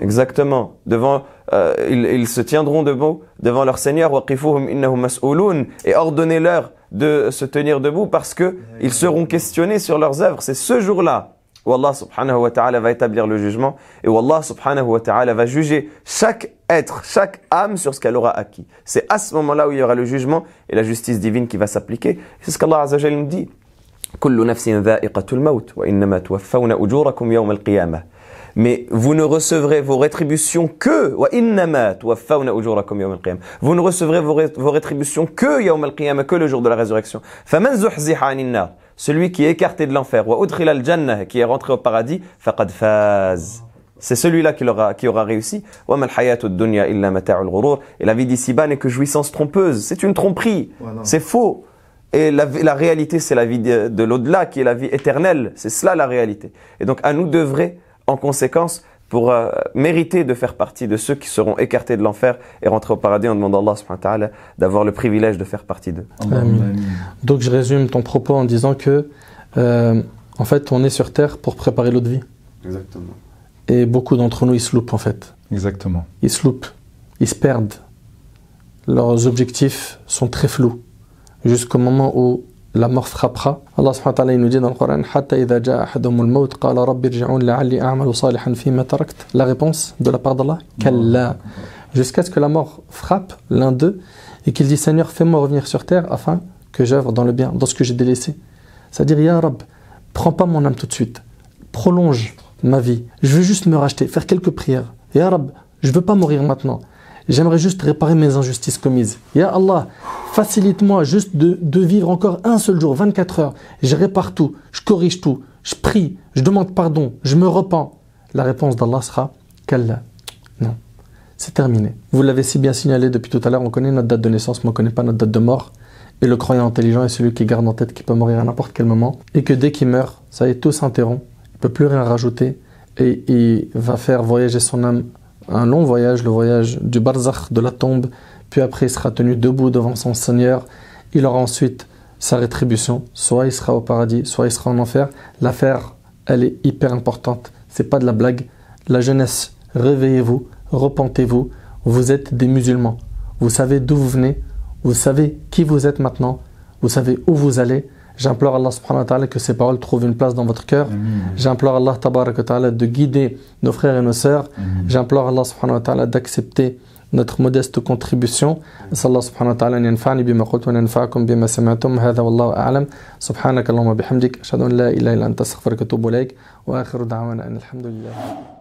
S2: Exactement. Devant, euh, ils, se tiendront debout devant leur Seigneur et ordonnez-leur de se tenir debout parce que ils seront questionnés sur leurs œuvres. C'est ce jour-là où Allah subhanahu wa ta'ala va établir le jugement et où Allah subhanahu wa ta'ala va juger chaque être, chaque âme sur ce qu'elle aura acquis. C'est à ce moment-là où il y aura le jugement et la justice divine qui va s'appliquer. C'est ce qu'Allah azza nous dit. Mais vous ne recevrez vos rétributions que Vous ne recevrez vos, rétributions que que le jour de la résurrection celui qui est écarté de l'enfer, qui est rentré au paradis, C'est celui-là qui aura, qui aura réussi. Et la vie d'ici-bas n'est que jouissance trompeuse. C'est une tromperie. C'est faux. Et la, réalité, c'est la vie de, de l'au-delà, qui est la vie éternelle. C'est cela la réalité. Et donc, à nous devrait, en conséquence, pour euh, mériter de faire partie de ceux qui seront écartés de l'enfer et rentrer au paradis. On demande à Allah subhanahu wa d'avoir le privilège de faire partie d'eux.
S1: Donc je résume ton propos en disant que euh, en fait on est sur terre pour préparer l'autre vie. Exactement. Et beaucoup d'entre nous ils se loupent en fait. Exactement. Ils se loupent, ils se perdent. Leurs objectifs sont très flous jusqu'au moment où la mort frappera. Allah nous dit dans le Coran La réponse de la part d'Allah Jusqu'à ce que la mort frappe l'un d'eux et qu'il dit Seigneur, fais-moi revenir sur terre afin que j'œuvre dans le bien, dans ce que j'ai délaissé. C'est-à-dire Ya Rab, prends pas mon âme tout de suite, prolonge ma vie. Je veux juste me racheter, faire quelques prières. Ya Rab, je veux pas mourir maintenant. J'aimerais juste réparer mes injustices commises. Ya Allah, facilite-moi juste de, vivre encore un seul jour, 24 heures. Je répare tout, je corrige tout, je prie, je demande pardon, je me repens. La réponse d'Allah sera Kalla. Non. C'est terminé. Vous l'avez si bien signalé depuis tout à l'heure, on connaît notre date de naissance, mais on ne connaît pas notre date de mort. Et le croyant intelligent est celui qui garde en tête qu'il peut mourir à n'importe quel moment. Et que dès qu'il meurt, ça y est, tout s'interrompt. Il ne peut plus rien rajouter. Et il va faire voyager son âme un long voyage, le voyage du barzakh, de la tombe, puis après il sera tenu debout devant son Seigneur, il aura ensuite sa rétribution, soit il sera au paradis, soit il sera en enfer. L'affaire, elle est hyper importante, c'est pas de la blague. La jeunesse, réveillez-vous, repentez-vous, vous êtes des musulmans, vous savez d'où vous venez, vous savez qui vous êtes maintenant, vous savez où vous allez, J'implore Allah subhanahu ta'ala que ces paroles trouvent une place dans votre cœur. J'implore Allah tabaraka ta'ala de guider nos frères et nos sœurs. J'implore Allah subhanahu ta'ala d'accepter notre modeste contribution. Allah subhanahu wa ta'ala yanfa'ni bima qult wa yanfa'akum bima sami'tum. Hadha wallahu a'lam. Subhanakallahumma bihamdik ashhadu an la ilaha illa anta astaghfiruka wa atubu ilaik. Wa akhiru da'wana alhamdulillah.